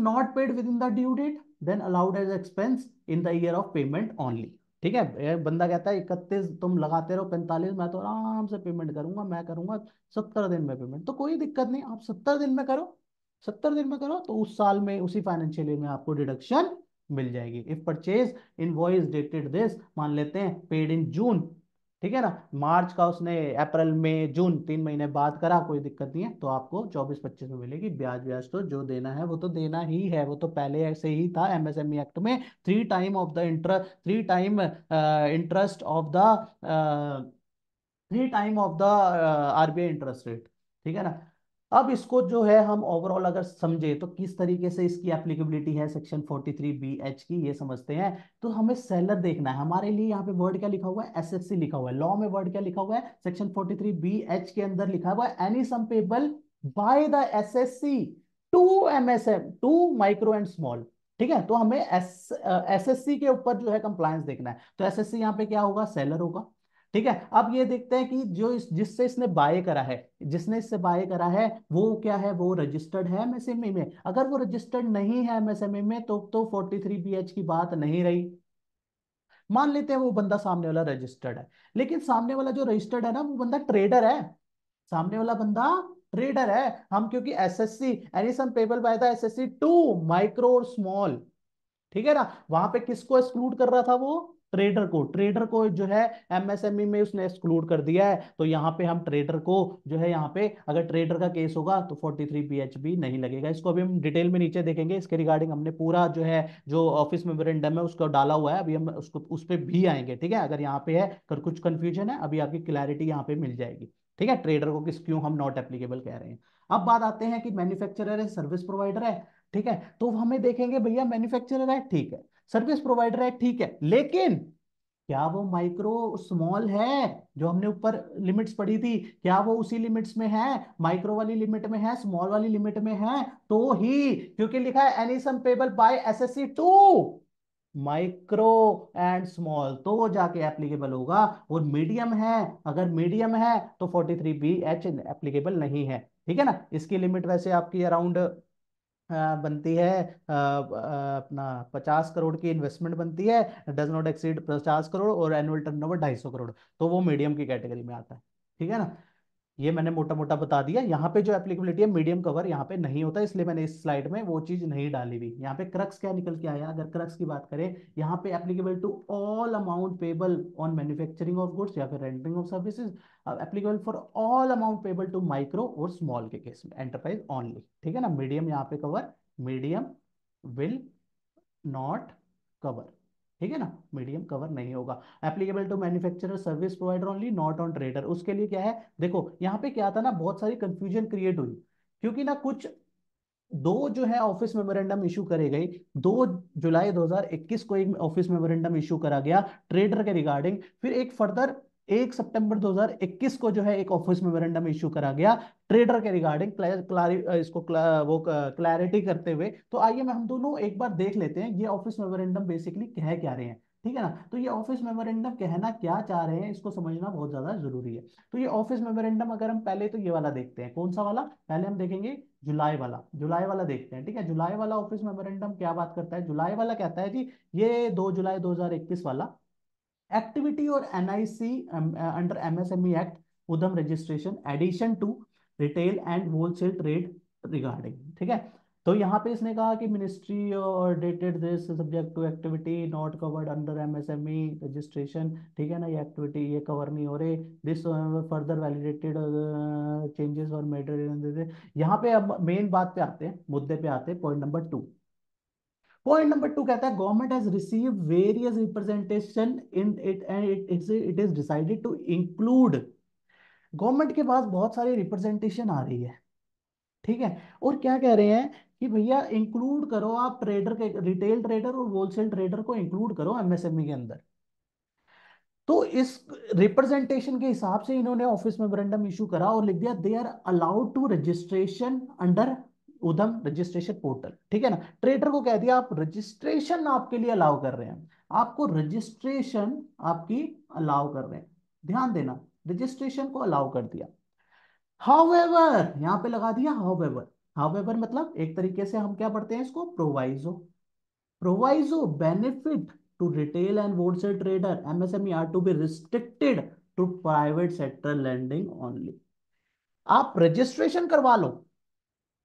[SPEAKER 1] not paid within the due date then allowed as expense in the year of payment only ठीक है बंदा कहता है इकतीस तुम लगाते रहो पैंतालीस मैं तो आराम से पेमेंट करूंगा मैं करूंगा सत्तर दिन में पेमेंट तो कोई दिक्कत नहीं आप सत्तर दिन में करो सत्तर दिन में करो तो उस साल में उसी फाइनेंशियल ईयर में आपको डिडक्शन मिल जाएगी if purchase invoice dated this मान लेते हैं पेड इन जून ठीक है ना मार्च का उसने अप्रैल में जून तीन महीने बाद करा कोई दिक्कत नहीं है तो आपको चौबीस पच्चीस में मिलेगी ब्याज ब्याज तो जो देना है वो तो देना ही है वो तो पहले ऐसे ही था एमएसएमई एक्ट e में three time of the interest three time interest of the three time of the RBI interest rate ठीक है ना अब इसको जो है हम ओवरऑल अगर समझे तो किस तरीके से इसकी एप्लीकेबिलिटी है सेक्शन 43 बी एच की ये समझते हैं तो हमें सेलर देखना है हमारे लिए यहाँ पे वर्ड क्या लिखा हुआ है एसएससी लिखा हुआ है लॉ में वर्ड क्या लिखा हुआ है सेक्शन 43 बी एच के अंदर लिखा हुआ है any sum payable by the SSC to MSM to micro and small ठीक है तो हमें एस एस के ऊपर जो है कंप्लायंस देखना है तो एस एस यहाँ पे क्या होगा सेलर होगा ठीक है अब ये देखते हैं कि जो इस जिससे इसने बाय करा है जिसने इससे बाय करा है वो क्या है वो रजिस्टर्ड है एमएसएमई e में अगर वो रजिस्टर्ड नहीं है एमएसएमई e में तो तो 43 बीएच की बात नहीं रही मान लेते हैं वो बंदा सामने वाला रजिस्टर्ड है लेकिन सामने वाला जो रजिस्टर्ड है ना वो बंदा ट्रेडर है सामने वाला बंदा ट्रेडर है हम क्योंकि S S any sum payable by the C to micro और स्मॉल ठीक है ना वहां पे किसको एक्सक्लूड कर रहा था वो ट्रेडर को ट्रेडर को जो है एमएसएमई में उसने एक्सक्लूड कर दिया है तो यहाँ पे हम ट्रेडर को जो है यहाँ पे अगर ट्रेडर का केस होगा तो 43 बी नहीं लगेगा इसको अभी हम डिटेल में नीचे देखेंगे इसके रिगार्डिंग हमने पूरा जो है जो ऑफिस मेमोरेंडम है उसको डाला हुआ है अभी हम उसको उस पर भी आएंगे ठीक है अगर यहाँ पे है अगर तो कुछ कन्फ्यूजन है अभी आपकी क्लैरिटी यहाँ पे मिल जाएगी ठीक है ट्रेडर को किस क्यों हम नॉट एप्लीकेबल कह रहे हैं अब बात आते हैं कि मैन्युफैक्चरर है सर्विस प्रोवाइडर है ठीक है तो हमें देखेंगे भैया मैन्युफैक्चरर है ठीक है सर्विस प्रोवाइडर है ठीक है लेकिन क्या वो माइक्रो स्मॉल है जो हमने ऊपर लिमिट्स पढ़ी थी क्या वो उसी लिमिट्स में है माइक्रो वाली लिमिट में है स्मॉल वाली लिमिट में है तो ही क्योंकि लिखा है any sum payable by SSC to micro and small तो जाके एप्लीकेबल होगा और मीडियम है अगर मीडियम है तो 43 बी एच एप्लीकेबल नहीं है ठीक है ना इसकी लिमिट वैसे आपकी अराउंड बनती है अपना पचास करोड़ की इन्वेस्टमेंट बनती है डज नॉट एक्सीड पचास करोड़ और एनुअल टर्नओवर ढाई सौ करोड़ तो वो मीडियम की कैटेगरी में आता है ठीक है ना ये मैंने मोटा मोटा बता दिया यहाँ पे जो एप्लीकेबिलिटी है मीडियम कवर यहाँ पे नहीं होता इसलिए मैंने इस स्लाइड में वो चीज नहीं डाली हुई यहाँ पे क्रक्स क्या निकल के आया अगर क्रक्स की बात करें यहाँ पे applicable to all amount payable on manufacturing of goods या फिर renting of services applicable for all amount payable to micro और स्मॉल के केस में एंटरप्राइज ऑनली ठीक है ना मीडियम यहाँ पे cover medium will not cover ठीक है ना मीडियम कवर नहीं होगा applicable to manufacturer service provider only not on trader उसके लिए क्या है देखो यहाँ पे क्या था ना बहुत सारी कंफ्यूजन क्रिएट हुई क्योंकि ना कुछ दो जो है ऑफिस मेमोरेंडम इशू करे गए दो जुलाई 2021 को एक ऑफिस मेमोरेंडम इशू करा गया ट्रेडर के रिगार्डिंग फिर एक फर्दर एक सितंबर 2021 को जो है एक ऑफिस में मेमोरेंडम इश्यू करा गया ट्रेडर के रिगार्डिंग इसको क्ला, वो क्लैरिटी करते हुए तो आइए मैं हम दोनों एक बार देख लेते हैं ये ऑफिस मेमोरेंडम बेसिकली कह क्या रहे हैं ठीक है ना तो ये ऑफिस मेमोरेंडम कहना क्या चाह रहे हैं इसको समझना बहुत ज्यादा जरूरी है तो ये ऑफिस मेमोरेंडम अगर हम पहले तो ये वाला देखते हैं कौन सा वाला पहले हम देखेंगे जुलाई वाला जुलाई वाला देखते हैं ठीक है जुलाई वाला ऑफिस मेमोरेंडम क्या बात करता है जुलाई वाला कहता है जी ये दो जुलाई दो वाला एक्टिविटी और NIC under MSME act Udyam registration edition to retail and wholesale trade regarding ठीक है तो यहाँ पे इसने कहा कि मिनिस्ट्री और dated this subject to activity not covered under MSME registration ठीक है ना ये एक्टिविटी ये कवर नहीं हो रहे दिस फर्दर वैलिडेटेड चेंजेस और मेड यहाँ पे अब मेन बात पे आते हैं मुद्दे पे आते हैं point number two point number two कहता है government has receive various representation in it and it is decided to include government के पास बहुत सारी रिप्रेजेंटेशन आ रही है ठीक है और क्या कह रहे हैं कि भैया इंक्लूड करो आप ट्रेडर के रिटेल ट्रेडर और होलसेल ट्रेडर को इंक्लूड करो एमएसएमई e के अंदर तो इस रिप्रेजेंटेशन के हिसाब से इन्होंने ऑफिस में मेमोरेंडम इशू करा और लिख दिया they are allowed to registration under Udyam registration portal ठीक है ना ट्रेडर को कह दिया आप रजिस्ट्रेशन आपके लिए अलाउ कर रहे हैं आपको रजिस्ट्रेशन आपकी अलाउ कर रहे हैं ध्यान देना रजिस्ट्रेशन को अलाउ कर दिया हाउएवर यहां पे लगा दिया हाउएवर हाउएवर मतलब एक तरीके से हम क्या पढ़ते हैं इसको proviso proviso benefit to retail and wholesale trader MSME are to be restricted to private sector lending only आप रजिस्ट्रेशन करवा लो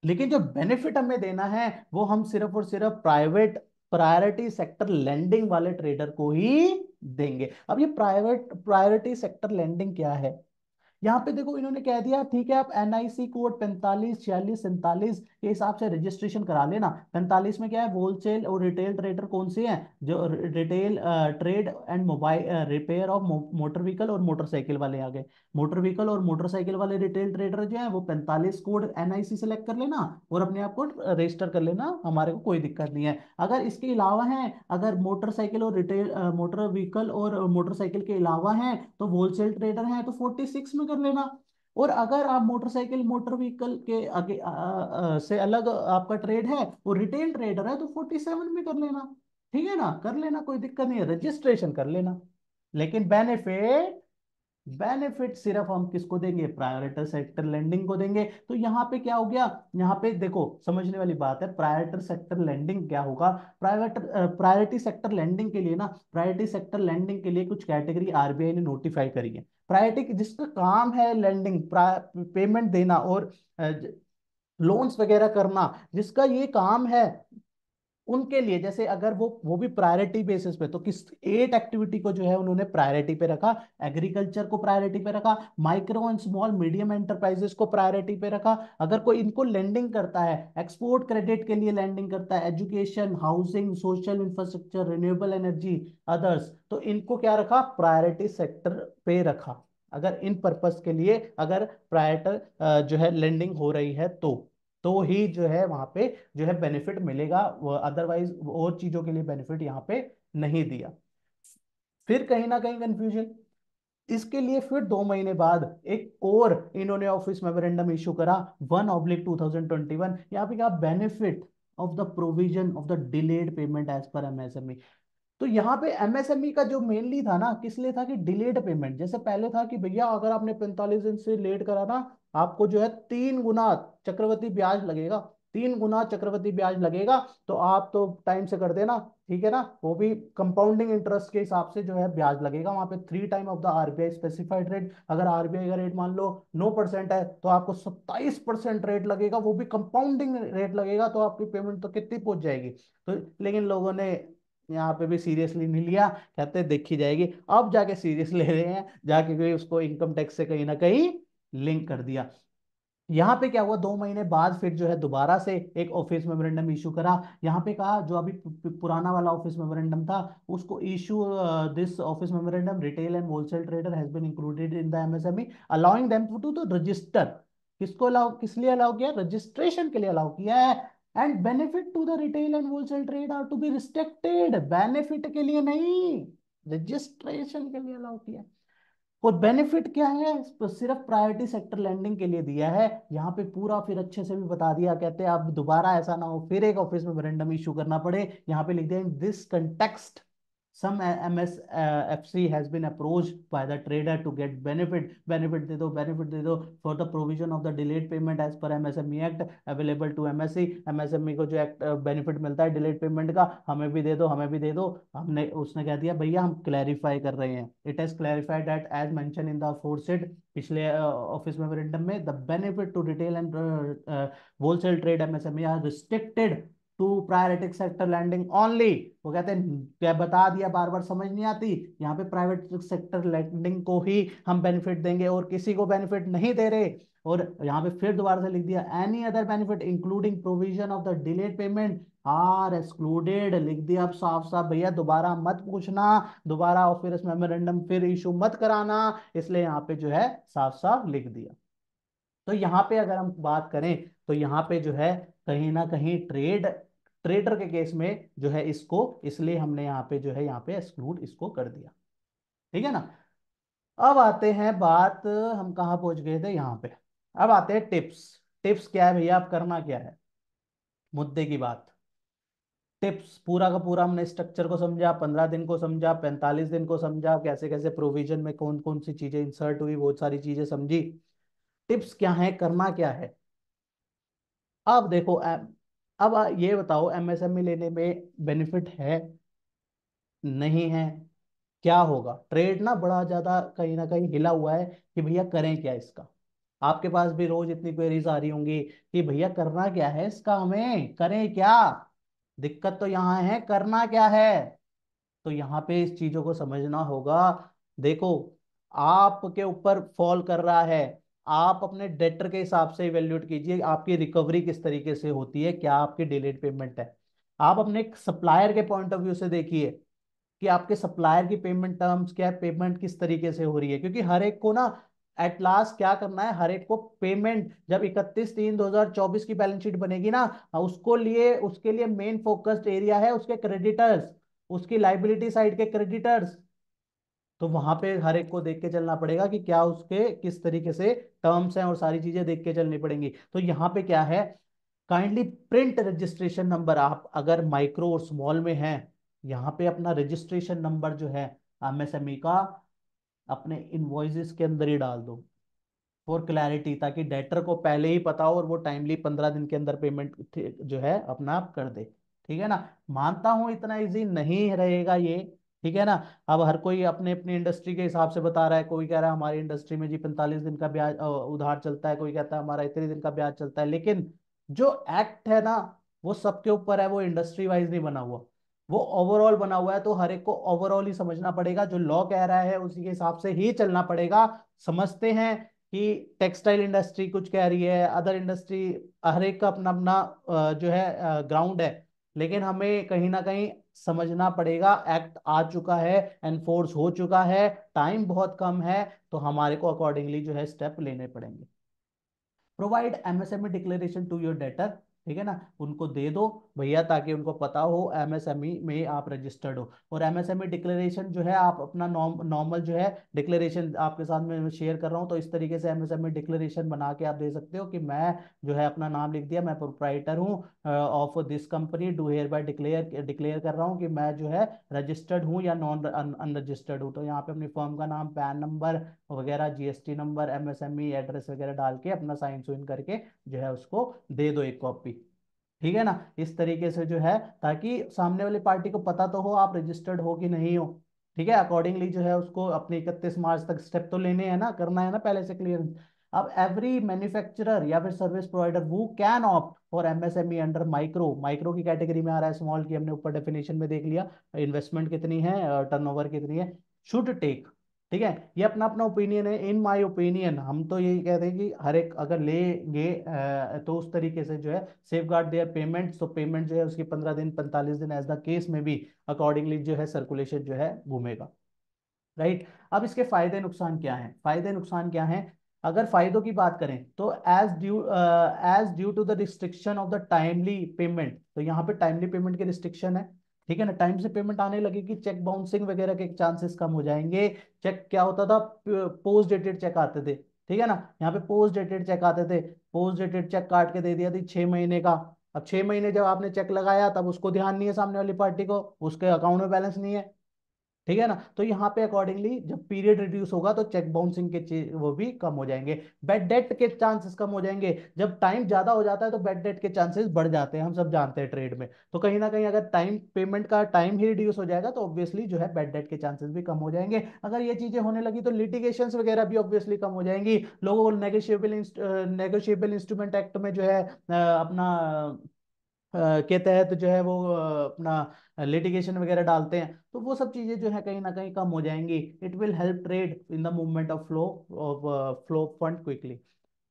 [SPEAKER 1] लेकिन जो बेनिफिट हमें देना है वो हम सिर्फ और सिर्फ प्राइवेट प्रायोरिटी सेक्टर लैंडिंग वाले ट्रेडर को ही देंगे अब ये प्राइवेट प्रायोरिटी सेक्टर लैंडिंग क्या है यहाँ पे देखो इन्होंने कह दिया ठीक है आप एनआईसी कोड पैंतालीस छियालीस सैंतालीस के हिसाब से रजिस्ट्रेशन करा लेना पैंतालीस में क्या है होलसेल और रिटेल ट्रेडर कौन से हैं जो retail trade and mobile repair of motor vehicle और मोटरसाइकिल वाले आ गए मोटर व्हीकल और मोटरसाइकिल वाले रिटेल ट्रेडर जो है वो पैंतालीस कोड एनआईसी सेलेक्ट कर लेना और अपने आप को रजिस्टर कर लेना हमारे को कोई दिक्कत नहीं है अगर इसके अलावा है अगर मोटरसाइकिल और रिटेल मोटर व्हीकल और मोटरसाइकिल के अलावा है तो होलसेल ट्रेडर है तो फोर्टी सिक्स में कर लेना और अगर आप मोटरसाइकिल मोटर व्हीकल के आगे से अलग आपका ट्रेड है वो रिटेल ट्रेडर है तो फोर्टी सेवन में कर लेना ठीक है ना कर लेना कोई दिक्कत नहीं है रजिस्ट्रेशन कर लेना लेकिन बेनिफिट बेनिफिट सिर्फ हम किसको देंगे प्रायोरिटर सेक्टर लैंडिंग को देंगे तो यहाँ पे क्या हो गया यहाँ पे देखो समझने वाली बात है प्रायोरिटर सेक्टर लैंडिंग क्या होगा प्राइवेट प्रायोरिटी सेक्टर लैंडिंग के लिए ना प्रायोरिटी सेक्टर लैंडिंग के लिए कुछ कैटेगरी आरबीआई ने नोटिफाई करी है प्रायोरिटी जिसका काम है लैंडिंग पेमेंट देना और लोन्स वगैरह करना जिसका ये काम है उनके लिए जैसे अगर वो वो भी प्रायोरिटी बेसिस पे तो किस एट एक्टिविटी को जो है उन्होंने प्रायोरिटी पे रखा एग्रीकल्चर को प्रायोरिटी पे रखा micro and small medium enterprises को प्रायोरिटी पे रखा अगर कोई इनको लैंडिंग करता है एक्सपोर्ट क्रेडिट के लिए लैंडिंग करता है education housing social infrastructure renewable energy others तो इनको क्या रखा प्रायोरिटी सेक्टर पे रखा अगर इन पर्पज के लिए अगर प्रायोरिटी जो है लैंडिंग हो रही है तो तो ही जो है वहां पे जो है बेनिफिट मिलेगा अदरवाइज और चीजों के लिए बेनिफिट यहाँ पे नहीं दिया फिर कहीं ना कहीं कंफ्यूजन इसके लिए फिर दो महीने बाद एक और इन्होंने ऑफिस मेमोरेंडम इश्यू करा one oblique two thousand twenty one यहाँ पे क्या benefit of the provision of the delayed payment as per MSME तो यहाँ पे एमएसएमई e का जो मेनली था ना किस लिए था कि डिलेड पेमेंट जैसे पहले था कि भैया अगर आपने पैंतालीस दिन से लेट करा ना आपको जो है तीन गुना चक्रवर्ती ब्याज लगेगा तीन गुना चक्रवर्ती ब्याज लगेगा तो आप तो टाइम से कर देना ठीक है ना वो भी कंपाउंडिंग इंटरेस्ट के हिसाब से जो है ब्याज लगेगा वहां पे three time of the RBI specified rate अगर आरबीआई का रेट मान लो नौ परसेंट है तो आपको सत्ताईस परसेंट रेट लगेगा वो भी कंपाउंडिंग रेट लगेगा तो आपकी पेमेंट तो कितनी पहुंच जाएगी तो लेकिन लोगों ने यहाँ पे भी सीरियसली नहीं लिया कहते देखी जाएगी अब जाके सीरियस ले रहे हैं जाके उसको इनकम टैक्स से कहीं ना कहीं लिंक कर दिया यहाँ पे क्या हुआ दो महीने बाद फिर जो है दोबारा से एक ऑफिस मेमोरेंडम इशू करा यहाँ पे कहा जो अभी पुराना वाला ऑफिस मेमोरेंडम था उसको issue this office memorandum retail and wholesale trader has been included in the MSME allowing them to to register किसको अलाउ किस लिए अलाउ किया रजिस्ट्रेशन के लिए अलाउ किया है and benefit to the retail and wholesale trade are to be restricted benefit के लिए नहीं रजिस्ट्रेशन के लिए अलाउ किया है और बेनिफिट क्या है सिर्फ प्रायोरिटी सेक्टर लैंडिंग के लिए दिया है यहाँ पे पूरा फिर अच्छे से भी बता दिया कहते हैं आप दोबारा ऐसा ना हो फिर एक ऑफिस में रेंडम इशू करना पड़े यहाँ पे लिख दिया in this context some MSFC has been approached by the trader to get benefit, benefit de do, benefit de do for the provision of the delayed payment as per MSME Act available to MSE. MSME को जो एक्ट benefit मिलता है delayed payment का हमें भी दे दो हमें भी दे दो हमने उसने कह दिया भैया हम clarify कर रहे हैं it has clarified that as mentioned in the foresaid पिछले ऑफिस मेमोरेंडम में the benefit to retail and wholesale trade MSME are restricted to priority sector lending only वो कहते हैं क्या बता दिया बार बार समझ नहीं आती यहाँ पे प्राइवेट सेक्टर लैंडिंग को ही हम बेनिफिट देंगे और किसी को बेनिफिट नहीं दे रहे और यहाँ पे फिर दोबारा से लिख दिया any other benefit including provision of the delayed payment are excluded लिख दिया अब साफ साफ भैया दोबारा मत पूछना दोबारा और फिर इस मेमोरेंडम फिर इशू मत कराना इसलिए यहाँ पे जो है साफ साफ लिख दिया तो यहाँ पे अगर हम बात करें तो यहाँ पे जो है कहीं ना कहीं ट्रेड ट्रेडर के केस में जो है इसको इसलिए हमने यहाँ पे जो है यहाँ पे एक्सक्लूड इसको कर दिया ठीक है ना अब आते हैं बात हम कहा पहुंच गए थे यहाँ पे अब आते हैं टिप्स टिप्स क्या है भैया आप करना क्या है मुद्दे की बात टिप्स पूरा का पूरा हमने स्ट्रक्चर को समझा पंद्रह दिन को समझा पैंतालीस दिन को समझा कैसे कैसे प्रोविजन में कौन कौन सी चीजें इंसर्ट हुई बहुत सारी चीजें समझी टिप्स क्या है करना क्या है अब देखो अब ये बताओ एमएसएमई e लेने में बेनिफिट है नहीं है क्या होगा ट्रेड ना बड़ा ज्यादा कहीं ना कहीं हिला हुआ है कि भैया करें क्या इसका आपके पास भी रोज इतनी क्वेरीज आ रही होंगी कि भैया करना क्या है इसका हमें करें क्या दिक्कत तो यहाँ है करना क्या है तो यहाँ पे इस चीजों को समझना होगा देखो आपके ऊपर फॉल कर रहा है आप अपने डेटर के हिसाब से इवेल्यूट कीजिए आपकी रिकवरी किस तरीके से होती है क्या आपकी डिलेड पेमेंट है आप अपने सप्लायर के पॉइंट ऑफ व्यू से देखिए कि आपके सप्लायर की पेमेंट टर्म्स क्या है पेमेंट किस तरीके से हो रही है क्योंकि हर एक को ना एट लास्ट क्या करना है हर एक को पेमेंट जब 31 तीन 2024 की बैलेंस शीट बनेगी ना उसको लिए उसके लिए मेन फोकस्ड एरिया है उसके क्रेडिटर्स उसकी लाइबिलिटी साइड के क्रेडिटर्स तो वहां पे हर एक को देख के चलना पड़ेगा कि क्या उसके किस तरीके से टर्म्स हैं और सारी चीजें देख के चलनी पड़ेंगी तो यहाँ पे क्या है काइंडली प्रिंट रजिस्ट्रेशन नंबर आप अगर माइक्रो और स्मॉल में हैं यहाँ पे अपना रजिस्ट्रेशन नंबर जो है एमएसएमई का अपने इनवॉइस के अंदर ही डाल दो फॉर क्लैरिटी ताकि डेटर को पहले ही पता हो और वो टाइमली पंद्रह दिन के अंदर पेमेंट जो है अपना आप कर दे ठीक है ना मानता हूं इतना इजी नहीं रहेगा ये ठीक है ना अब हर कोई अपने अपने इंडस्ट्री के हिसाब से बता रहा है कोई कह रहा है हमारी इंडस्ट्री में जी पैंतालीस दिन का ब्याज उधार चलता है कोई कहता है हमारा इतने दिन का ब्याज चलता है लेकिन जो एक्ट है ना वो सबके ऊपर है वो इंडस्ट्री वाइज नहीं बना हुआ वो ओवरऑल बना हुआ है तो हर एक को ओवरऑल ही समझना पड़ेगा जो लॉ कह रहा है उसी के हिसाब से ही चलना पड़ेगा समझते हैं कि टेक्सटाइल इंडस्ट्री कुछ कह रही है अदर इंडस्ट्री हर एक का अपना अपना जो है ग्राउंड है लेकिन हमें कहीं ना कहीं समझना पड़ेगा एक्ट आ चुका है एनफोर्स हो चुका है टाइम बहुत कम है तो हमारे को अकॉर्डिंगली जो है स्टेप लेने पड़ेंगे provide MSME declaration to your debtor ठीक है ना उनको दे दो भैया ताकि उनको पता हो एमएसएमई e में आप रजिस्टर्ड हो और एमएसएमई डिक्लेरेशन e जो है आप अपना नॉर्मल जो है डिक्लेरेशन आपके साथ में शेयर कर रहा हूँ तो इस तरीके से एमएसएमई डिक्लेरेशन e बना के आप दे सकते हो कि मैं जो है अपना नाम लिख दिया मैं प्रोप्राइटर हूँ of this company do hereby declare declare कर रहा हूँ कि मैं जो है रजिस्टर्ड हूँ या नॉन अनरजिस्टर्ड हूँ तो यहाँ पे अपनी फॉर्म का नाम पैन नंबर वगैरह जीएसटी नंबर एमएसएमई एड्रेस वगैरह डाल के अपना साइन सुइन करके जो है उसको दे दो एक कॉपी ठीक है ना इस तरीके से जो है ताकि सामने वाली पार्टी को पता तो हो आप रजिस्टर्ड हो कि नहीं हो ठीक है अकॉर्डिंगली जो है उसको अपने इकतीस मार्च तक स्टेप तो लेने हैं ना करना है ना पहले से क्लियरेंस अब एवरी मैन्युफैक्चरर या फिर सर्विस प्रोवाइडर वो can opt for MSME under micro micro की कैटेगरी में आ रहा है स्मॉल की हमने ऊपर डेफिनेशन में देख लिया इन्वेस्टमेंट कितनी है टर्नओवर कितनी है शुड टेक ठीक है ये अपना अपना ओपिनियन है इन माय ओपिनियन हम तो यही कहते हैं कि हर एक अगर लेंगे तो उस तरीके से जो है सेफ गार्ड देयर पेमेंट तो पेमेंट जो है उसकी पंद्रह दिन पैंतालीस दिन एज द केस में भी अकॉर्डिंगली जो है सर्कुलेशन जो है घूमेगा राइट अब इसके फायदे नुकसान क्या है फायदे नुकसान क्या है अगर फायदों की बात करें तो as due as due to the restriction of the timely payment तो यहाँ पे टाइमली पेमेंट की रिस्ट्रिक्शन है ठीक है ना टाइम से पेमेंट आने लगेगी चेक बाउंसिंग वगैरह के चांसेस कम हो जाएंगे चेक क्या होता था पोस्ट डेटेड चेक आते थे ठीक है ना यहाँ पे पोस्ट डेटेड चेक आते थे पोस्ट डेटेड चेक काट के दे दिया थी छह महीने का अब छह महीने जब आपने चेक लगाया तब उसको ध्यान नहीं है सामने वाली पार्टी को उसके अकाउंट में बैलेंस नहीं है ठीक है ना तो यहाँ पे अकॉर्डिंगली जब पीरियड रिड्यूस होगा तो चेक बाउंसिंग के वो भी कम हो जाएंगे बेड डेट के चांसेस कम हो जाएंगे जब टाइम ज्यादा हो जाता है तो बेड डेट के चांसेस बढ़ जाते हैं हम सब जानते हैं ट्रेड में तो कहीं ना कहीं अगर टाइम पेमेंट का टाइम ही रिड्यूस हो जाएगा तो ऑब्वियसली जो है बेड डेट के चांसेस भी कम हो जाएंगे अगर ये चीजें होने लगी तो लिटिगेशन वगैरह भी ऑब्वियसली कम हो जाएंगी लोगों को नेगोशियबल नेगोशियबल इंस्ट्रूमेंट एक्ट में जो है अपना के तहत जो है वो अपना लिटिगेशन वगैरह डालते हैं तो वो सब चीज़ें जो है कहीं ना कहीं कम हो जाएंगी it will help trade in the movement of flow of flow fund quickly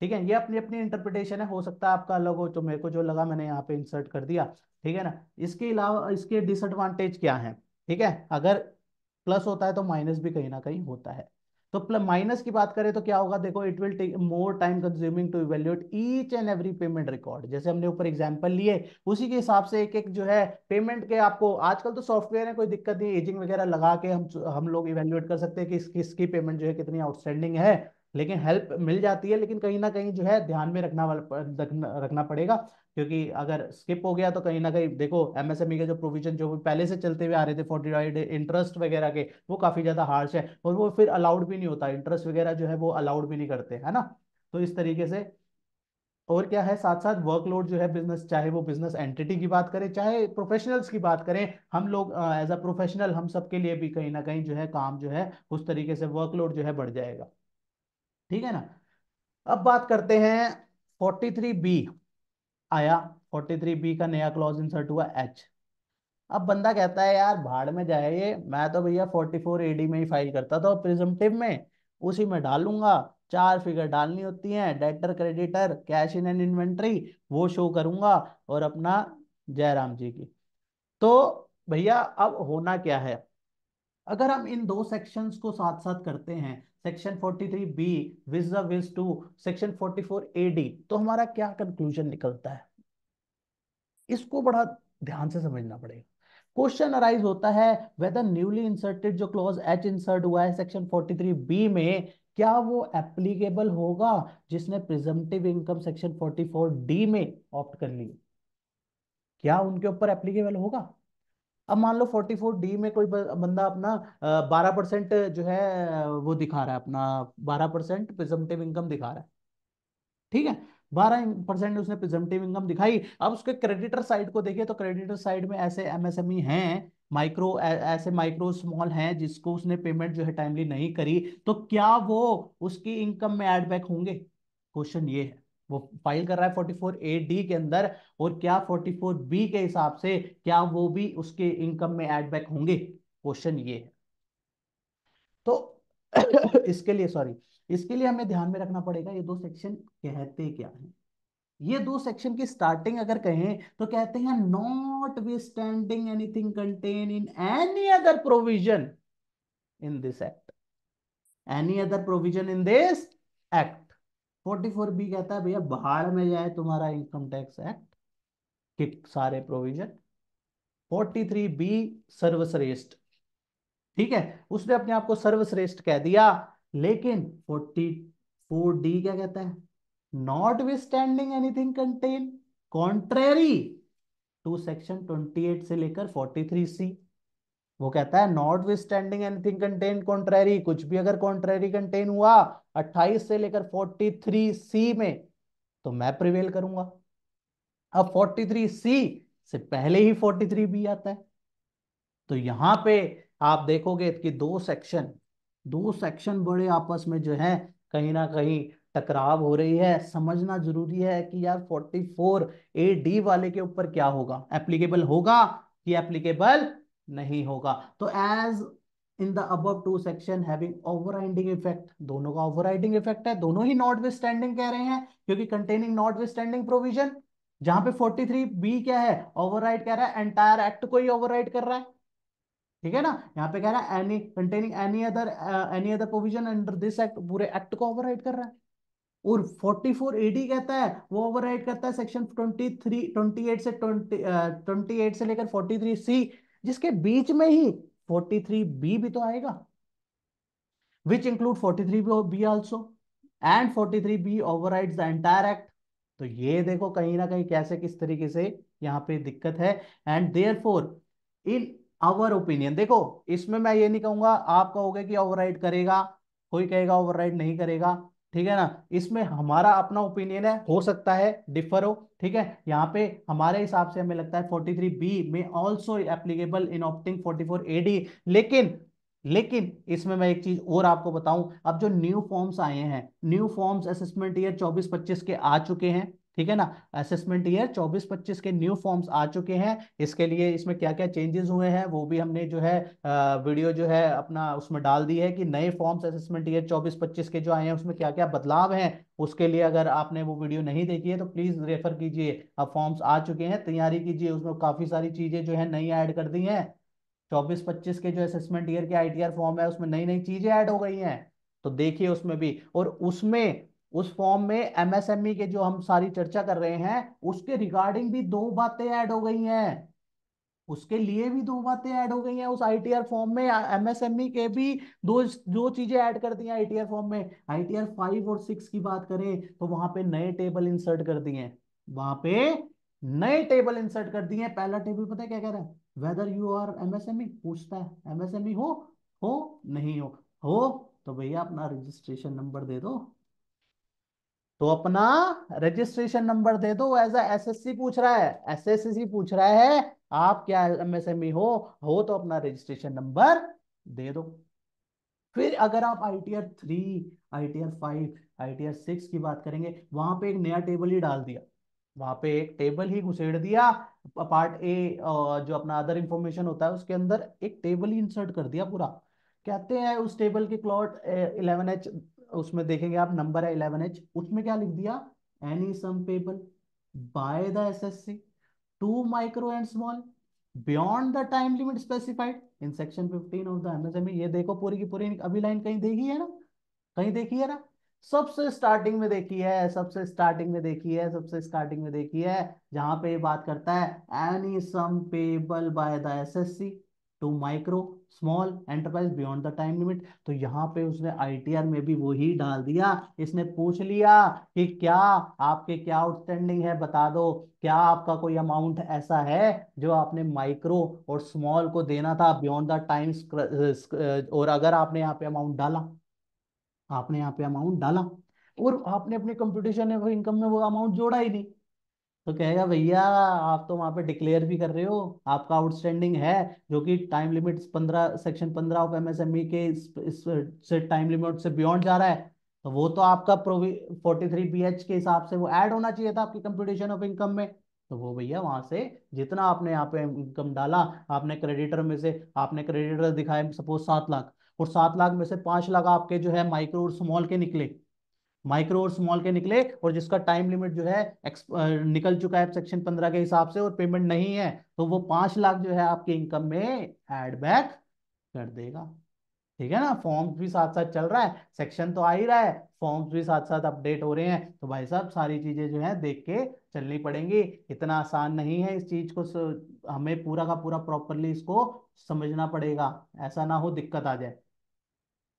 [SPEAKER 1] ठीक है ये अपनी अपनी इंटरप्रिटेशन है हो सकता है आपका अलग हो तो मेरे को जो लगा मैंने यहाँ पे इंसर्ट कर दिया ठीक है ना इसके अलावा इसके डिसएडवांटेज क्या है ठीक है अगर प्लस होता है तो माइनस भी कहीं ना कहीं होता है तो प्लस माइनस की बात करें तो क्या होगा देखो it will take more time consuming to evaluate each and every payment record जैसे हमने ऊपर एग्जांपल लिए उसी के हिसाब से एक एक जो है पेमेंट के आपको आजकल तो सॉफ्टवेयर है कोई दिक्कत नहीं एजिंग वगैरह लगा के हम हम लोग इवेल्युएट कर सकते हैं कि किसकी पेमेंट जो है कितनी आउटस्टैंडिंग है लेकिन हेल्प मिल जाती है लेकिन कहीं ना कहीं जो है ध्यान में रखना रखना पड़ेगा क्योंकि अगर स्किप हो गया तो कहीं ना कहीं देखो एमएसएमई e के जो प्रोविजन जो पहले से चलते हुए आ रहे थे फोर्टी डे इंटरेस्ट वगैरह के वो काफी ज्यादा हार्श है और वो फिर अलाउड भी नहीं होता इंटरेस्ट वगैरह जो है वो अलाउड भी नहीं करते है ना तो इस तरीके से और क्या है साथ साथ वर्कलोड जो है बिजनेस चाहे वो बिजनेस एंटिटी की बात करें चाहे प्रोफेशनल्स की बात करें हम लोग एज अ प्रोफेशनल हम सबके लिए भी कहीं ना कहीं जो है काम जो है उस तरीके से वर्कलोड जो है बढ़ जाएगा ठीक है ना अब बात करते हैं फोर्टी थ्री बी आया 43 बी का नया क्लॉज इंसर्ट हुआ एच अब बंदा कहता है यार भाड़ में जाए ये मैं तो भैया 44 एडी में ही फाइल करता था प्रिजमटिव में उसी में डालूंगा चार फिगर डालनी होती हैं debtor creditor cash in and inventory वो शो करूंगा और अपना जयराम जी की तो भैया अब होना क्या है अगर हम इन दो सेक्शंस को साथ साथ करते हैं section 43 B vis vis to section 44 A D तो हमारा क्या कंक्लूजन निकलता है इसको बड़ा ध्यान से समझना पड़ेगा क्वेश्चन अराइज होता है वेदर न्यूली इंसर्टेड जो क्लॉज एच इंसर्ट हुआ है सेक्शन 43 बी में क्या वो एप्लीकेबल होगा जिसने प्रिजम्पटिव इनकम सेक्शन 44 डी में ऑप्ट कर ली क्या उनके ऊपर एप्लीकेबल होगा अब मान लो फोर्टी फोर डी में कोई बंदा अपना बारह परसेंट जो है वो दिखा रहा है अपना बारह परसेंट प्रिजमटिव इनकम दिखा रहा है ठीक है बारह परसेंट उसने प्रिजमटिव इनकम दिखाई अब उसके क्रेडिटर साइड को देखिए तो क्रेडिटर साइड में ऐसे एमएसएमई e हैं माइक्रो ऐसे माइक्रो स्मॉल हैं जिसको उसने पेमेंट जो है टाइमली नहीं करी तो क्या वो उसकी इनकम में एडबैक होंगे क्वेश्चन ये है वो फाइल कर रहा है फोर्टी फोर ए डी के अंदर और क्या फोर्टी फोर बी के हिसाब से क्या वो भी उसके इनकम में एड बैक होंगे क्वेश्चन ये है तो इसके लिए सॉरी इसके लिए हमें ध्यान में रखना पड़ेगा ये दो सेक्शन कहते क्या है ये दो सेक्शन की स्टार्टिंग अगर कहें तो कहते हैं notwithstanding anything contain in any other provision in this act any other provision in this act forty four B कहता है भैया बाहर में जाए तुम्हारा इनकम टैक्स एक्ट के सारे प्रोविजन फोर्टी थ्री बी सर्वश्रेष्ठ ठीक है उसने अपने आप को सर्वश्रेष्ठ कह दिया लेकिन फोर्टी फोर डी क्या कहता है notwithstanding anything contain contrary to section twenty eight से लेकर फोर्टी थ्री सी वो कहता है notwithstanding anything contain contrary कुछ भी अगर कॉन्ट्रेरी कंटेन हुआ 28 से लेकर 43 सी में तो मैं प्रिवेल करूंगा अब 43 सी से पहले ही 43 बी आता है तो यहां पे आप देखोगे कि दो सेक्शन दो सेक्शन बड़े आपस में जो है कहीं ना कहीं टकराव हो रही है समझना जरूरी है कि यार 44 ए डी वाले के ऊपर क्या होगा एप्लीकेबल होगा कि एप्लीकेबल नहीं होगा तो एज इन द अब two section having overriding effect दोनों का ओवरराइडिंग इफेक्ट है दोनों ही नॉट विस्टैंडिंग कह रहे हैं क्योंकि कंटेनिंग नॉट विस्टैंडिंग प्रोविजन जहां पे 43 बी क्या है ओवरराइड कह रहा है एंटायर एक्ट को ही ओवरराइड कर रहा है ठीक है ना यहाँ पे कह रहा है any containing any other any other provision under this act पूरे एक्ट को ओवरराइड कर रहा है और 44 एडी कहता है वो ओवरराइड करता है सेक्शन 23 28 से 20 uh, 28 से लेकर 43 सी जिसके बीच में ही बी भी तो आएगा which include three B also and 43b overrides the entire act तो ये देखो कहीं ना कहीं कैसे किस तरीके से यहां पे दिक्कत है and therefore in our opinion देखो इसमें मैं ये नहीं कहूंगा आप कहोगे कि ओवरराइड करेगा कोई कहेगा ओवरराइड नहीं करेगा ठीक है ना इसमें हमारा अपना ओपिनियन है हो सकता है डिफर हो ठीक है यहाँ पे हमारे हिसाब से हमें लगता है 43 बी में also applicable in opting 44 AD लेकिन लेकिन इसमें मैं एक चीज और आपको बताऊं अब जो न्यू फॉर्म्स आए हैं न्यू फॉर्म्स असेसमेंट ईयर 24-25 के आ चुके हैं ठीक है ना असेसमेंट ईयर 24-25 के न्यू फॉर्म्स आ चुके हैं इसके लिए इसमें क्या क्या चेंजेस हुए हैं वो भी हमने जो है वीडियो जो है अपना उसमें डाल दी है कि नए फॉर्म्स असेसमेंट ईयर 24-25 के जो आए हैं उसमें क्या क्या बदलाव हैं उसके लिए अगर आपने वो वीडियो नहीं देखी है तो प्लीज़ रेफर कीजिए अब फॉर्म्स आ चुके हैं तैयारी कीजिए उसमें काफ़ी सारी चीज़ें जो है नई एड कर दी है चौबीस पच्चीस के जो असेसमेंट ईयर के आई फॉर्म है उसमें नई नई चीज़ें ऐड हो गई हैं तो देखिए उसमें भी और उसमें उस फॉर्म में एमएसएमई e के जो हम सारी चर्चा कर रहे हैं उसके रिगार्डिंग भी दो बातें ऐड हो गई हैं उसके लिए भी दो बातें ऐड हो गई हैं उस आईटीआर फॉर्म में एमएसएमई e के भी दो दो चीजें ऐड कर दी हैं आईटीआर फॉर्म में आईटीआर फाइव और सिक्स की बात करें तो वहां पे नए टेबल इंसर्ट कर दिए हैं वहां पे नए टेबल इंसर्ट कर दिए हैं पहला टेबल पता है क्या कह रहा है वेदर यू आर एमएसएमई पूछता है एमएसएमई e हो हो नहीं हो हो तो भैया अपना रजिस्ट्रेशन नंबर दे दो तो अपना रजिस्ट्रेशन नंबर दे दो एज एस एस सी पूछ रहा है एस एस सी पूछ रहा है आप क्या एमएसएमई e हो हो तो अपना रजिस्ट्रेशन नंबर दे दो फिर अगर आप I T R three I T R five I T R six की बात करेंगे वहां पे एक नया टेबल ही डाल दिया वहां पे एक टेबल ही घुसेड़ दिया पार्ट ए जो अपना अदर इंफॉर्मेशन होता है उसके अंदर एक टेबल ही इंसर्ट कर दिया पूरा कहते हैं उस टेबल के प्लॉट इलेवन एच उसमें देखेंगे आप नंबर है इलेवन एच उसमें क्या लिख दिया any sum payable by the SSC to micro and small beyond the time limit specified in section fifteen of the MSME ये देखो पूरी की पूरी अभी लाइन कहीं देखी है ना कहीं देखी है ना सबसे स्टार्टिंग में देखी है सबसे स्टार्टिंग में देखी है सबसे स्टार्टिंग में देखी है जहां पे ये बात करता है any sum payable by the SSC to micro small enterprise beyond the time limit तो यहाँ पे उसने आईटीआर में भी वही डाल दिया इसने पूछ लिया कि क्या आपके क्या आउटस्टैंडिंग है बता दो क्या आपका कोई अमाउंट ऐसा है जो आपने माइक्रो और स्मॉल को देना था बियॉन्ड द टाइम और अगर आपने यहाँ पे अमाउंट डाला आपने यहाँ पे अमाउंट डाला और आपने अपने कंप्यूटेशन इनकम में वो अमाउंट जोड़ा ही नहीं तो कहेगा भैया आप तो वहां पे डिक्लेयर भी कर रहे हो आपका आउटस्टैंडिंग है जो कि टाइम लिमिट पंद्रह सेक्शन पंद्रह ऑफ एमएसएमई e के इस, इस से टाइम लिमिट से बियॉन्ड जा रहा है तो वो तो आपका प्रोवी फोर्टी थ्री बी एच के हिसाब से वो ऐड होना चाहिए था आपकी कंप्यूटेशन ऑफ इनकम में तो वो भैया वहां से जितना आपने यहाँ पे इनकम डाला आपने क्रेडिटर में से आपने क्रेडिटर दिखाए सपोज सात लाख और सात लाख में से पांच लाख आपके जो है माइक्रो और स्मॉल के निकले माइक्रो और स्मॉल के निकले और जिसका टाइम लिमिट जो है निकल चुका है सेक्शन पंद्रह के हिसाब से और पेमेंट नहीं है तो वो पांच लाख जो है आपके इनकम में एड बैक कर देगा ठीक है ना फॉर्म्स भी साथ साथ चल रहा है सेक्शन तो आ ही रहा है फॉर्म्स भी साथ साथ अपडेट हो रहे हैं तो भाई साहब सारी चीजें जो है देख के चलनी पड़ेंगी इतना आसान नहीं है इस चीज को हमें पूरा का पूरा प्रॉपरली इसको समझना पड़ेगा ऐसा ना हो दिक्कत आ जाए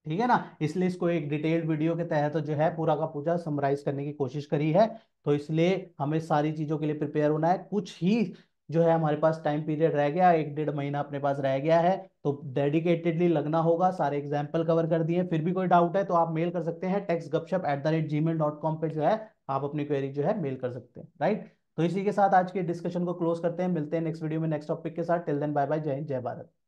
[SPEAKER 1] ठीक है ना इसलिए इसको एक डिटेल्ड वीडियो के तहत तो जो है पूरा का पूरा समराइज करने की कोशिश करी है तो इसलिए हमें सारी चीज़ों के लिए प्रिपेयर होना है कुछ ही जो है हमारे पास टाइम पीरियड रह गया एक डेढ़ महीना अपने पास रह गया है तो डेडिकेटेडली लगना होगा सारे एग्जाम्पल कवर कर दिए फिर भी कोई डाउट है तो आप मेल कर सकते हैं tax Gupshup at the rate Gmail dot com पर जो है आप अपनी क्वेरी जो है मेल कर सकते हैं राइट तो इसी के साथ आज के डिस्कशन को क्लोज करते हैं मिलते हैं नेक्स्ट वीडियो में नेक्स्ट टॉपिक के साथ टिल देन बाय बाय जय हिंद जय भारत